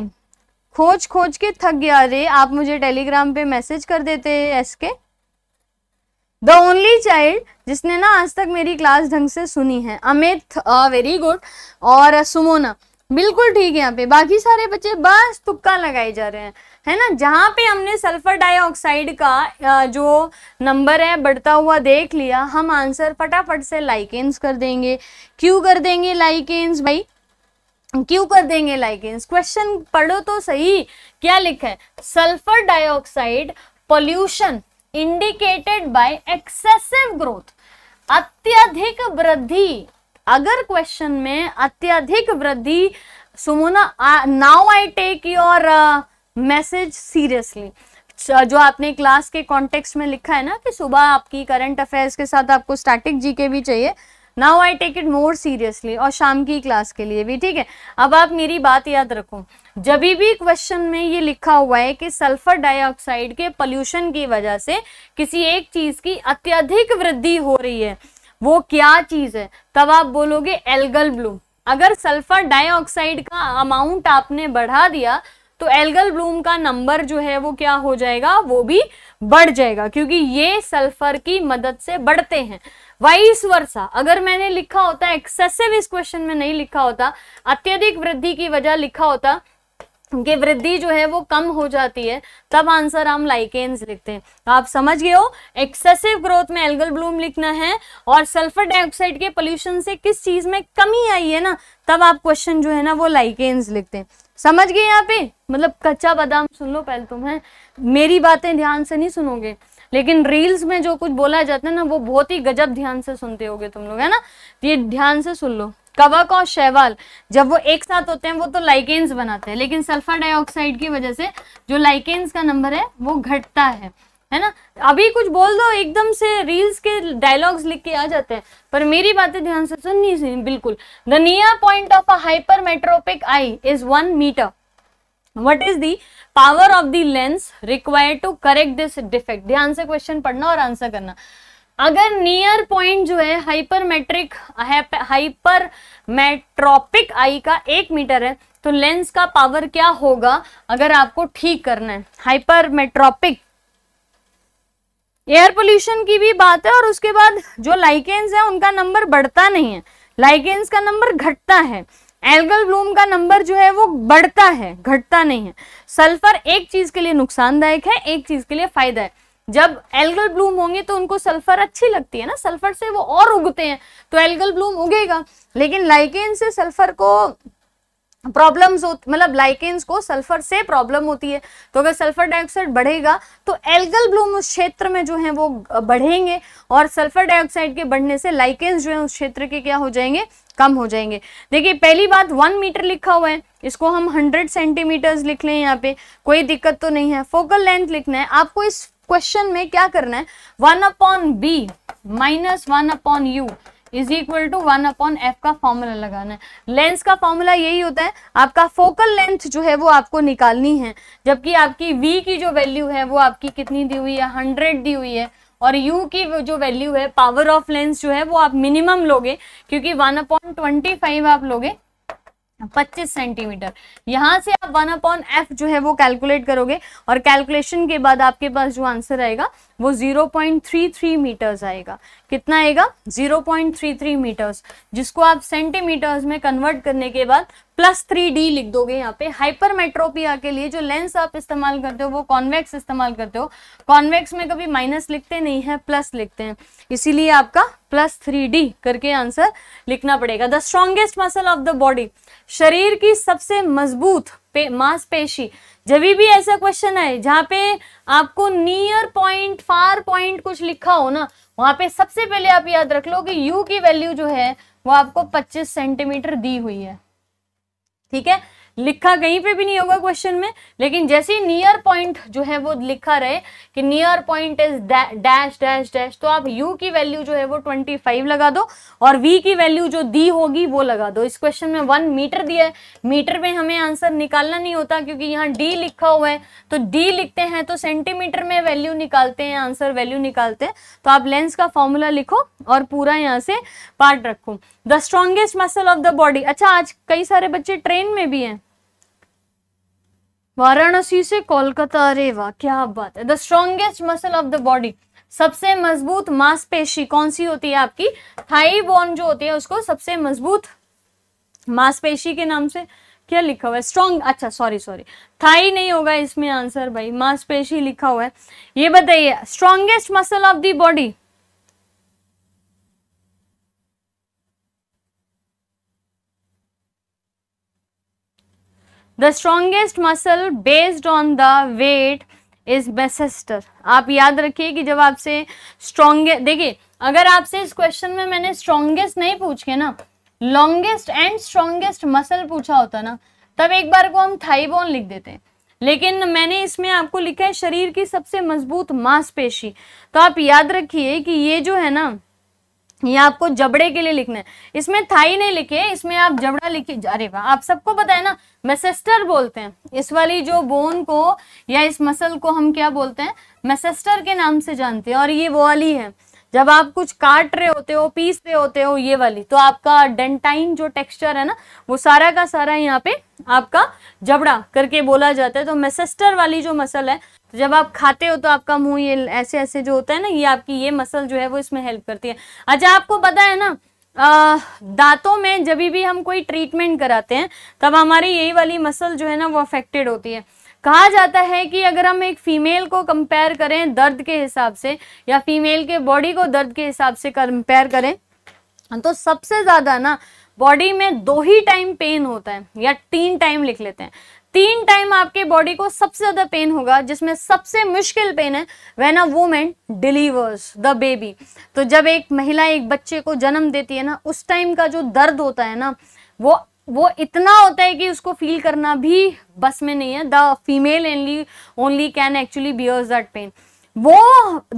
खोज खोज के थक गया रे आप मुझे टेलीग्राम पे मैसेज कर देते एस के द ओनली चाइल्ड जिसने ना आज तक मेरी क्लास ढंग से सुनी है अमित वेरी गुड और सुमोना बिल्कुल ठीक है यहाँ पे बाकी सारे बच्चे बस तुक्का लगाए जा रहे हैं है ना जहाँ पे हमने सल्फर डाइऑक्साइड का जो नंबर है बढ़ता हुआ देख लिया हम आंसर फटाफट से लाइकेंस कर देंगे क्यों कर देंगे लाइकेंस भाई क्यों कर देंगे लाइक क्वेश्चन पढ़ो तो सही क्या लिखा है sulphur dioxide pollution indicated by excessive growth अत्यधिक वृद्धि अगर क्वेश्चन में अत्यधिक वृद्धि Sumona now I take your message seriously जो आपने क्लास के कॉन्टेक्स्ट में लिखा है ना कि सुबह आपकी करंट अफेयर्स के साथ आपको स्टैटिक जीके भी चाहिए now I take it more seriously और शाम की क्लास के लिए भी ठीक है अब आप मेरी बात याद रखो जब भी क्वेश्चन में ये लिखा हुआ है कि सल्फर डाइऑक्साइड के पॉल्यूशन की वजह से किसी एक चीज की अत्यधिक वृद्धि हो रही है वो क्या चीज है तब आप बोलोगे एल्गल ब्लूम अगर सल्फर डाइऑक्साइड का अमाउंट आपने बढ़ा दिया तो एल्गल ब्लूम का नंबर जो है वो क्या हो जाएगा वो भी बढ़ जाएगा क्योंकि ये सल्फर की मदद से बढ़ते हैं वाइस वर्षा अगर मैंने लिखा होता एक्सेसिव इस क्वेश्चन में नहीं लिखा होता अत्यधिक वृद्धि की वजह लिखा होता कि वृद्धि जो है वो कम हो जाती है तब आंसर हम लाइकेन्स लिखते हैं तो आप समझ गए हो एक्सेसिव ग्रोथ में एल्गल ब्लूम लिखना है और सल्फर डाइऑक्साइड के पोल्यूशन से किस चीज में कमी आई है ना तब आप क्वेश्चन जो है ना वो लाइकेन्स लिखते हैं समझ गए यहाँ पे मतलब कच्चा बादाम सुन लो पहले तुम है मेरी बातें ध्यान से नहीं सुनोगे लेकिन रील्स में जो कुछ बोला जाता है ना वो बहुत ही गजब ध्यान से सुनते होगे तुम लोग है ना तो ये ध्यान से सुन लो कवक और शैवाल जब वो एक साथ होते हैं वो तो लाइकेन्स बनाते हैं लेकिन सल्फर डाइऑक्साइड की वजह से जो लाइकेन्स का नंबर है वो घटता है है ना अभी कुछ बोल दो एकदम से रील्स के डायलॉग्स लिख के आ जाते हैं पर मेरी बातें ध्यान से सुननी बिल्कुल the near point of a hypermetropic eye is one metre what is the power of the lens require to correct this defect ध्यान से क्वेश्चन पढ़ना और आंसर करना अगर नियर पॉइंट जो है हाइपरमेट्रिक मेट्रोपिक आई का एक मीटर है तो लेंस का पावर क्या होगा अगर आपको ठीक करना है हाइपरमेट्रोपिक एयर पोल्यूशन की भी बात है और उसके बाद जो लाइकेंस है उनका नंबर बढ़ता नहीं है लाइकेंस का नंबर घटता है एल्गल ब्लूम का नंबर जो है वो बढ़ता है घटता नहीं है सल्फर एक चीज के लिए नुकसानदायक है एक चीज के लिए फायदा है जब एल्गल ब्लूम होंगे तो उनको सल्फर अच्छी लगती है ना सल्फर से वो और उगते हैं तो एल्गल ब्लूम उगेगा लेकिन लाइकेन से सल्फर को प्रॉब्लम्स मतलब लाइकेन्स को सल्फर से प्रॉब्लम होती है तो अगर सल्फर डाइऑक्साइड बढ़ेगा तो एल्गल ब्लूम उस क्षेत्र में जो है वो बढ़ेंगे और सल्फर डाइऑक्साइड के बढ़ने से लाइकेन्स जो है उस क्षेत्र के क्या हो जाएंगे कम हो जाएंगे देखिए पहली बात वन मीटर लिखा हुआ है इसको हम हंड्रेड सेंटीमीटर्स लिख लें यहाँ पे कोई दिक्कत तो नहीं है फोकल लेंथ लिखना है आपको इस क्वेश्चन में क्या करना है one upon v minus one upon u is equal to one upon f का फॉर्मूला लगाना है लेंस का फॉर्मूला यही होता है आपका फोकल लेंथ जो है वो आपको निकालनी है जबकि आपकी वी की जो वैल्यू है वो आपकी कितनी दी हुई है हंड्रेड दी हुई है और यू की जो वैल्यू है पावर ऑफ लेंस जो है वो आप मिनिमम लोगे क्योंकि वन अपॉन ट्वेंटी फाइव आप लोगे 25 सेंटीमीटर यहां से आप वन अपॉन एफ जो है वो कैलकुलेट करोगे और कैलकुलेशन के बाद आपके पास जो आंसर आएगा वो 0.33 मीटर्स आएगा कितना आएगा 0.33 मीटर्स जिसको आप सेंटीमीटर्स में कन्वर्ट करने के बाद प्लस थ्री डी लिख दोगे यहाँ पे हाइपरमेट्रोपिया के लिए जो लेंस आप इस्तेमाल करते हो वो कॉन्वेक्स इस्तेमाल करते हो कॉन्वेक्स में कभी माइनस लिखते नहीं है प्लस लिखते हैं इसीलिए आपका प्लस थ्री डी करके आंसर लिखना पड़ेगा the strongest muscle of the body शरीर की सबसे मजबूत पे, मांसपेशी जब भी ऐसा क्वेश्चन आए जहाँ पे आपको नियर पॉइंट फार पॉइंट कुछ लिखा हो ना वहां पे सबसे पहले आप याद रख लो कि यू की वैल्यू जो है वो आपको 25 सेंटीमीटर दी हुई है ठीक है लिखा कहीं पे भी नहीं होगा क्वेश्चन में लेकिन जैसे ही नियर पॉइंट जो है वो लिखा रहे कि near point is dash dash dash तो आप यू की वैल्यू जो है वो ट्वेंटी फाइव लगा दो और वी की वैल्यू जो दी होगी वो लगा दो इस क्वेश्चन में वन मीटर दिया है मीटर में हमें आंसर निकालना नहीं होता क्योंकि यहाँ डी लिखा हुआ है तो डी लिखते हैं तो सेंटीमीटर में वैल्यू निकालते हैं आंसर वैल्यू निकालते हैं तो आप लेंस का फॉर्मूला लिखो और पूरा यहाँ से पार्ट रखो the strongest muscle of the body अच्छा आज कई सारे बच्चे ट्रेन में भी हैं वाराणसी से कोलकाता अरे वाह क्या बात है the strongest muscle of the body सबसे मजबूत मांसपेशी कौन सी होती है आपकी थाई बोन जो होती है उसको सबसे मजबूत मांसपेशी के नाम से क्या लिखा हुआ है स्ट्रॉन्ग अच्छा सॉरी सॉरी थाई नहीं होगा इसमें आंसर भाई मांसपेशी लिखा हुआ है ये बताइए strongest muscle of the body the strongest muscle based on the weight is masseter आप याद रखिए कि जब आपसे स्ट्रोंगे देखिए अगर आपसे इस क्वेश्चन में मैंने स्ट्रोंगेस्ट नहीं पूछ के ना लॉन्गेस्ट एंड स्ट्रोंगेस्ट मसल पूछा होता ना तब एक बार को हम थाई बोन लिख देते लेकिन मैंने इसमें आपको लिखा है शरीर की सबसे मजबूत मांसपेशी तो आप याद रखिए कि ये जो है ना ये आपको जबड़े के लिए लिखना है इसमें थाई नहीं लिखे इसमें आप जबड़ा लिखे अरे वाह आप सबको पता है ना मेसेस्टर बोलते हैं इस वाली जो बोन को या इस मसल को हम क्या बोलते हैं मेसेस्टर के नाम से जानते हैं और ये वो वाली है जब आप कुछ काट रहे होते हो पीस रहे होते हो ये वाली तो आपका डेंटाइन जो टेक्सचर है ना वो सारा का सारा यहाँ पे आपका जबड़ा करके बोला जाता है तो मेसेस्टर वाली जो मसल है तो जब आप खाते हो तो आपका मुंह ये ऐसे ऐसे जो होता है ना ये आपकी ये मसल जो है वो इसमें हेल्प करती है अच्छा आपको पता है ना दांतों में जब भी हम कोई ट्रीटमेंट कराते हैं तब हमारी यही वाली मसल जो है ना वो अफेक्टेड होती है कहा जाता है कि अगर हम एक फीमेल को कंपेयर करें दर्द के हिसाब से या फीमेल के बॉडी को दर्द के हिसाब से कंपेयर करें तो सबसे ज़्यादा ना बॉडी में दो ही टाइम पेन होता है या तीन टाइम लिख लेते हैं तीन टाइम आपके बॉडी को सबसे ज्यादा पेन होगा जिसमें सबसे मुश्किल पेन है when a women delivers the baby तो जब एक महिला एक बच्चे को जन्म देती है ना उस टाइम का जो दर्द होता है ना वो वो इतना होता है कि उसको फील करना भी बस में नहीं है the female only only can actually bears that pain वो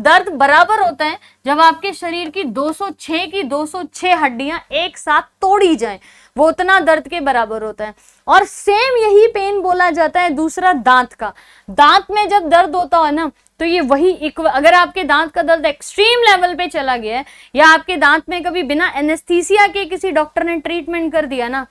दर्द बराबर होता है जब आपके शरीर की 206 की 206 हड्डियां एक साथ तोड़ी जाएं वो उतना दर्द के बराबर होता है और सेम यही पेन बोला जाता है दूसरा दांत का दांत में जब दर्द होता है ना तो ये वही इक्व अगर आपके दांत का दर्द एक्सट्रीम लेवल पे चला गया है या आपके दांत में कभी बिना एनेस्थीसिया के किसी डॉक्टर ने ट्रीटमेंट कर दिया ना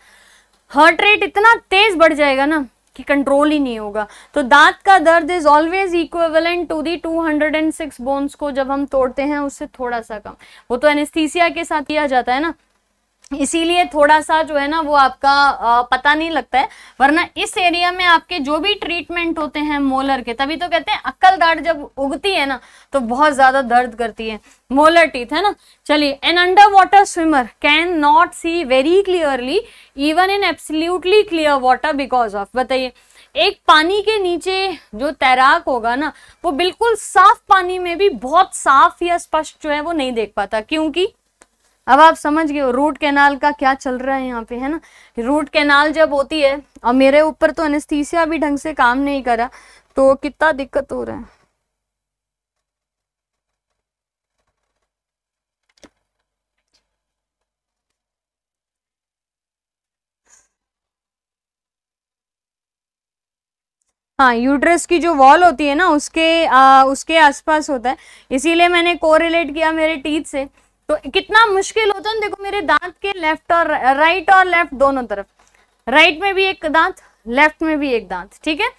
हार्ट रेट इतना तेज बढ़ जाएगा ना कि कंट्रोल ही नहीं होगा तो दांत का दर्द is always equivalent to the 206 bones को जब हम तोड़ते हैं उससे थोड़ा सा कम वो तो एनेस्थीसिया के साथ किया जाता है ना इसीलिए थोड़ा सा जो है ना वो आपका पता नहीं लगता है वरना इस एरिया में आपके जो भी ट्रीटमेंट होते हैं मोलर के तभी तो कहते हैं अक्कल दाढ़ जब उगती है ना तो बहुत ज्यादा दर्द करती है मोलर टीथ है ना चलिए an under water swimmer can not see very clearly even in absolutely clear water because of बताइए एक पानी के नीचे जो तैराक होगा ना वो बिल्कुल साफ पानी में भी बहुत साफ या स्पष्ट जो है वो नहीं देख पाता क्योंकि अब आप समझ गए रूट कैनाल का क्या चल रहा है यहाँ पे है ना रूट कैनाल जब होती है और मेरे ऊपर तो अनस्थीसिया भी ढंग से काम नहीं करा तो कितना दिक्कत हो रहा है हाँ यूट्रस की जो वॉल होती है ना उसके आ, उसके आसपास होता है इसीलिए मैंने कोरिलेट किया मेरे टीथ से तो कितना मुश्किल होता है देखो मेरे दांत के लेफ्ट और राइट और लेफ्ट दोनों तरफ राइट में भी एक दांत लेफ्ट में भी एक दांत ठीक है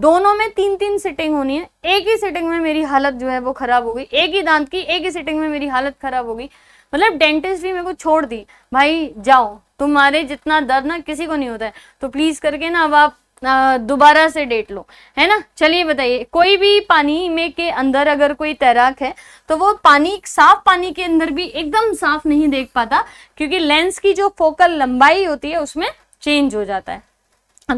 दोनों में तीन तीन सिटिंग होनी है एक ही सिटिंग में मेरी हालत जो है वो खराब हो गई एक ही दांत की एक ही सिटिंग में मेरी हालत खराब हो गई मतलब डेंटिस्ट भी मेरे को छोड़ दी भाई जाओ तुम्हारे जितना दर्द ना किसी को नहीं होता है तो प्लीज करके ना अब आप दोबारा से डेट लो है ना चलिए बताइए कोई भी पानी में के अंदर अगर कोई तैराक है तो वो पानी साफ पानी के अंदर भी एकदम साफ नहीं देख पाता क्योंकि लेंस की जो फोकल लंबाई होती है उसमें चेंज हो जाता है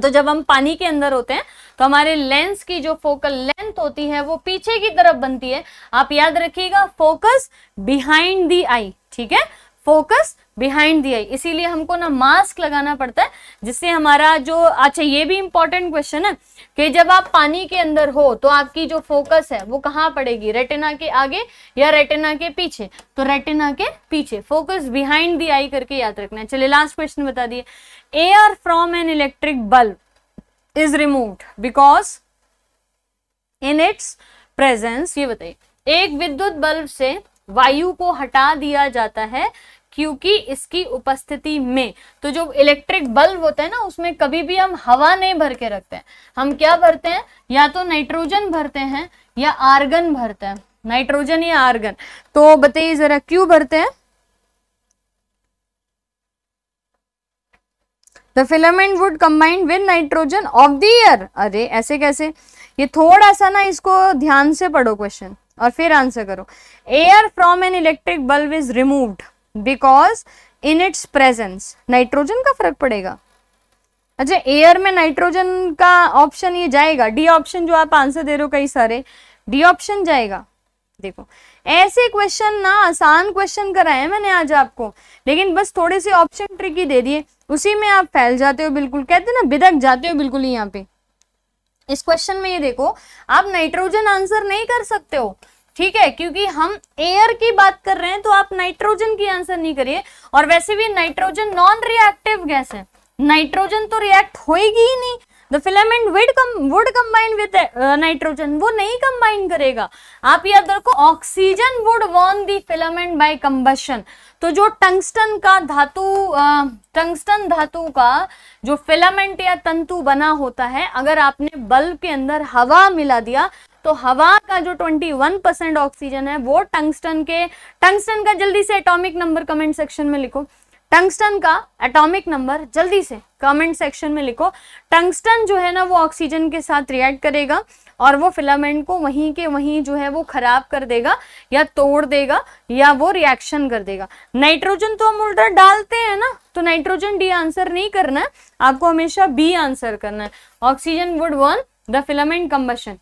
तो जब हम पानी के अंदर होते हैं तो हमारे लेंस की जो फोकल लेंथ होती है वो पीछे की तरफ बनती है आप याद रखिएगा फोकस बिहाइंड दी आई ठीक है फोकस बिहाइंड दी आई इसीलिए हमको ना मास्क लगाना पड़ता है जिससे हमारा जो अच्छा ये भी इंपॉर्टेंट क्वेश्चन है कि जब आप पानी के अंदर हो तो आपकी जो फोकस है वो कहाँ पड़ेगी रेटिना के आगे या रेटिना के पीछे तो रेटिना के पीछे फोकस बिहाइंड दी आई करके याद रखना है चलिए लास्ट क्वेश्चन बता दिए air from an electric bulb is remove because in its presence ये बताइए एक विद्युत बल्ब से वायु को हटा दिया जाता है क्योंकि इसकी उपस्थिति में तो जो इलेक्ट्रिक बल्ब होता है ना उसमें कभी भी हम हवा नहीं भर के रखते हैं हम क्या भरते हैं या तो नाइट्रोजन भरते हैं या आर्गन भरते हैं नाइट्रोजन या आर्गन तो बताइए जरा क्यों भरते हैं the filament would combined with nitrogen of the air अरे ऐसे कैसे ये थोड़ा सा ना इसको ध्यान से पढ़ो क्वेश्चन और फिर आंसर करो air from an electric bulb is removed because in its presence nitrogen का फर्क पड़ेगा अच्छा एयर में नाइट्रोजन का ऑप्शन ये जाएगा डी ऑप्शन जो आप आंसर दे रहे हो कई सारे डी ऑप्शन जाएगा देखो ऐसे क्वेश्चन ना आसान क्वेश्चन कराए मैंने आज आपको लेकिन बस थोड़े से ऑप्शन ट्रिक ही दे दिए उसी में आप फैल जाते हो बिल्कुल कहते ना बिदक जाते हो बिल्कुल ही यहाँ पे इस क्वेश्चन में ये देखो आप नाइट्रोजन आंसर नहीं कर सकते हो ठीक है क्योंकि हम एयर की बात कर रहे हैं तो आप नाइट्रोजन की आंसर नहीं करिए और वैसे भी नाइट्रोजन नॉन रिएक्टिव गैस है नाइट्रोजन तो रिएक्ट होएगी ही नहीं the filament would come would combine with nitrogen वो नहीं कंबाइन करेगा आप याद रखो oxygen would burn the filament by combustion तो जो टंगस्टन का धातु टंगस्टन uh, धातु का जो फिलामेंट या तंतु बना होता है अगर आपने बल्ब के अंदर हवा मिला दिया तो हवा का जो 21 परसेंट ऑक्सीजन है वो टंगस्टन के टंगस्टन का जल्दी से एटॉमिक नंबर कमेंट सेक्शन में लिखो टंगस्टन का एटॉमिक नंबर जल्दी से कमेंट सेक्शन में लिखो टंगस्टन जो है ना वो ऑक्सीजन के साथ रिएक्ट करेगा और वो फिलामेंट को वहीं के वहीं जो है वो खराब कर देगा या तोड़ देगा या वो रिएक्शन कर देगा नाइट्रोजन तो हम उल्टा डालते हैं ना तो नाइट्रोजन डी आंसर नहीं करना है आपको हमेशा बी आंसर करना है ऑक्सीजन वुड वन द फिलामेंट कंबशन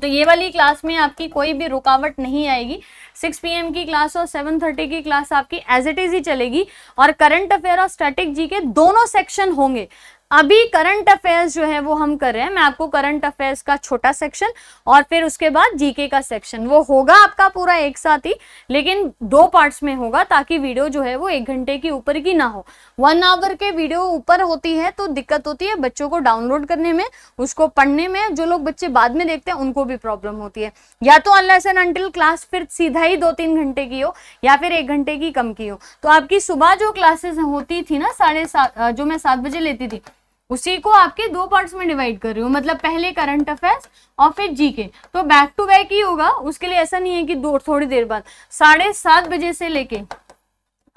तो ये वाली क्लास में आपकी कोई भी रुकावट नहीं आएगी 6 पीएम की क्लास और 7:30 की क्लास आपकी एज इट इज ही चलेगी और करंट अफेयर और स्टैटिक जी के दोनों सेक्शन होंगे अभी करंट अफेयर्स जो है वो हम कर रहे हैं मैं आपको करंट अफेयर्स का छोटा सेक्शन और फिर उसके बाद जीके का सेक्शन वो होगा आपका पूरा एक साथ ही लेकिन दो पार्ट्स में होगा ताकि वीडियो जो है वो एक घंटे की ऊपर की ना हो वन आवर के वीडियो ऊपर होती है तो दिक्कत होती है बच्चों को डाउनलोड करने में उसको पढ़ने में जो लोग बच्चे बाद में देखते हैं उनको भी प्रॉब्लम होती है या तो अनलेस एंड अनटिल क्लास फिर सीधा ही दो तीन घंटे की हो या फिर एक घंटे की कम की हो तो आपकी सुबह जो क्लासेस होती थी ना साढ़े सात जो मैं सात बजे लेती थी उसी को आपके दो पार्ट्स में डिवाइड कर रही हूँ मतलब पहले करंट अफेयर्स और फिर जीके तो बैक टू बैक ही होगा उसके लिए ऐसा नहीं है कि दो थोड़ी देर बाद साढ़े सात बजे से लेके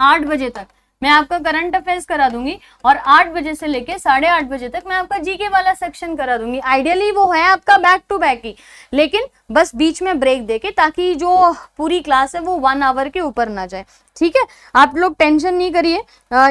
आठ बजे तक मैं आपका करंट अफेयर्स करा दूंगी और आठ बजे से लेके साढ़े आठ बजे तक मैं आपका जीके वाला सेक्शन करा दूंगी आइडियली वो है आपका बैक टू बैक ही लेकिन बस बीच में ब्रेक देके ताकि जो पूरी क्लास है वो वन आवर के ऊपर ना जाए ठीक है आप लोग टेंशन नहीं करिए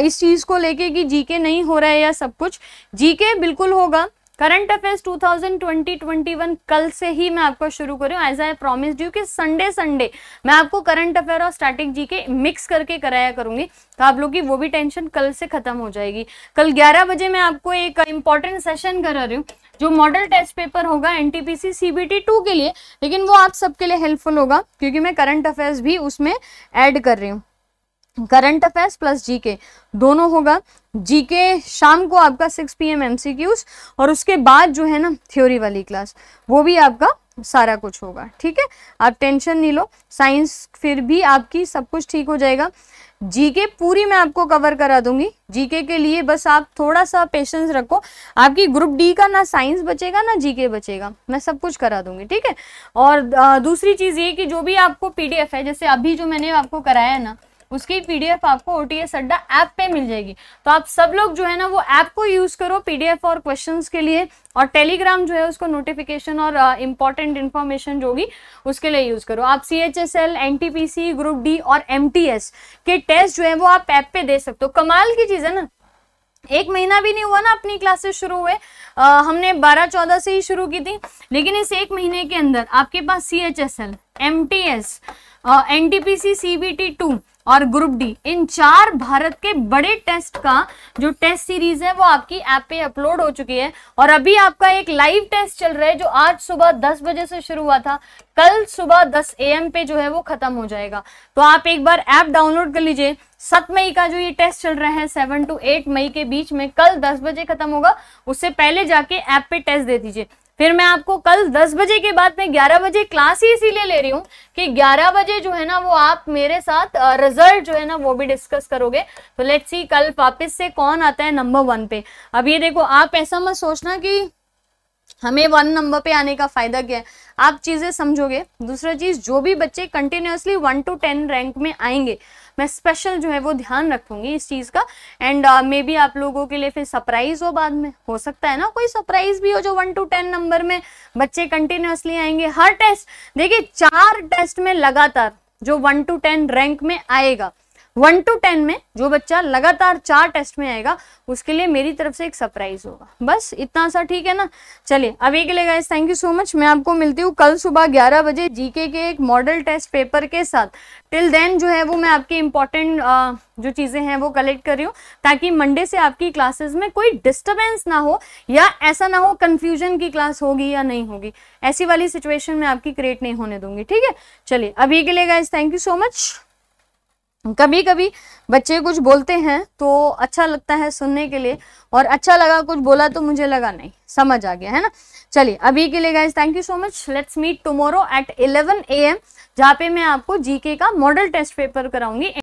इस चीज को लेके कि जीके नहीं हो रहा है या सब कुछ जीके बिल्कुल होगा करंट अफेयर्स 2020-21 कल से ही मैं आपको शुरू कर रही हूँ एज आई प्रॉमिस यू कि संडे संडे मैं आपको करंट अफेयर और स्टैटिक जी के मिक्स करके कराया करूंगी तो आप लोग की वो भी टेंशन कल से खत्म हो जाएगी कल 11 बजे मैं आपको एक इंपॉर्टेंट सेशन करा रही हूँ जो मॉडल टेस्ट पेपर होगा बी टी टू के लिए लेकिन वो आप सबके लिए हेल्पफुल होगा क्योंकि मैं करंट अफेयर्स भी उसमें ऐड कर रही हूँ करंट अफेयर्स प्लस जीके दोनों होगा जीके शाम को आपका 6 पीएम एमसीक्यूज और उसके बाद जो है ना थ्योरी वाली क्लास वो भी आपका सारा कुछ होगा ठीक है आप टेंशन नहीं लो साइंस फिर भी आपकी सब कुछ ठीक हो जाएगा जीके पूरी मैं आपको कवर करा दूंगी जीके के लिए बस आप थोड़ा सा पेशेंस रखो आपकी ग्रुप डी का ना साइंस बचेगा ना जीके बचेगा मैं सब कुछ करा दूंगी ठीक है और दूसरी चीज़ ये कि जो भी आपको पीडीएफ है जैसे अभी जो मैंने आपको कराया है ना उसकी पीडीएफ आपको O T S Adda app पे मिल जाएगी तो आप सब लोग जो है ना वो ऐप को यूज़ करो पीडीएफ और क्वेश्चन के लिए और टेलीग्राम जो है उसको नोटिफिकेशन और इम्पोर्टेंट uh, इन्फॉर्मेशन जो होगी उसके लिए यूज़ करो आप C H S L N T P C group D और एम टी एस के टेस्ट जो है वो आप ऐप पे दे सकते हो कमाल की चीज़ है ना एक महीना भी नहीं हुआ ना अपनी क्लासेस शुरू हुए आ, हमने 12-14 से ही शुरू की थी लेकिन इस एक महीने के अंदर आपके पास C H S L M T S N T P C C B T two और ग्रुप डी इन चार भारत के बड़े टेस्ट का जो टेस्ट सीरीज है वो आपकी ऐप पे अपलोड हो चुकी है और अभी आपका एक लाइव टेस्ट चल रहा है जो आज सुबह 10 बजे से शुरू हुआ था कल सुबह 10 एम पे जो है वो खत्म हो जाएगा तो आप एक बार ऐप डाउनलोड कर लीजिए सात मई का जो ये टेस्ट चल रहा है सेवन टू एट मई के बीच में कल दस बजे खत्म होगा उससे पहले जाके ऐप पे टेस्ट दे दीजिए फिर मैं आपको कल 10 बजे के बाद मैं 11 बजे क्लास ही इसीलिए ले रही हूँ कि 11 बजे जो है ना वो आप मेरे साथ रिजल्ट जो है ना वो भी डिस्कस करोगे तो लेट्स सी कल वापस से कौन आता है नंबर वन पे अब ये देखो आप ऐसा मत सोचना कि हमें वन नंबर पे आने का फायदा क्या है आप चीजें समझोगे दूसरा चीज जो भी बच्चे continuously one to ten rank में आएंगे मैं स्पेशल जो है वो ध्यान रखूंगी इस चीज़ का एंड मे बी आप लोगों के लिए फिर सरप्राइज हो बाद में हो सकता है ना कोई सरप्राइज भी हो जो वन टू टेन नंबर में बच्चे कंटिन्यूसली आएंगे हर टेस्ट देखिए चार टेस्ट में लगातार जो वन टू टेन रैंक में आएगा वन टू टेन में जो बच्चा लगातार चार टेस्ट में आएगा उसके लिए मेरी तरफ से एक सरप्राइज होगा बस इतना सा ठीक है ना चलिए अभी के लिए गए थैंक यू सो मच मैं आपको मिलती हूँ कल सुबह 11 बजे जीके के एक मॉडल टेस्ट पेपर के साथ टिल देन जो है वो मैं आपकी इंपॉर्टेंट जो चीज़ें हैं वो कलेक्ट कर रही हूँ ताकि मंडे से आपकी क्लासेस में कोई डिस्टर्बेंस ना हो या ऐसा ना हो कन्फ्यूजन की क्लास होगी या नहीं होगी ऐसी वाली सिचुएशन में आपकी क्रिएट नहीं होने दूंगी ठीक है चलिए अभी के लिए guys thank you so much कभी कभी बच्चे कुछ बोलते हैं तो अच्छा लगता है सुनने के लिए और अच्छा लगा कुछ बोला तो मुझे लगा नहीं समझ आ गया है ना चलिए अभी के लिए guys thank you so much let's meet tomorrow at 11 AM जहाँ पे मैं आपको जीके का मॉडल टेस्ट पेपर कराऊंगी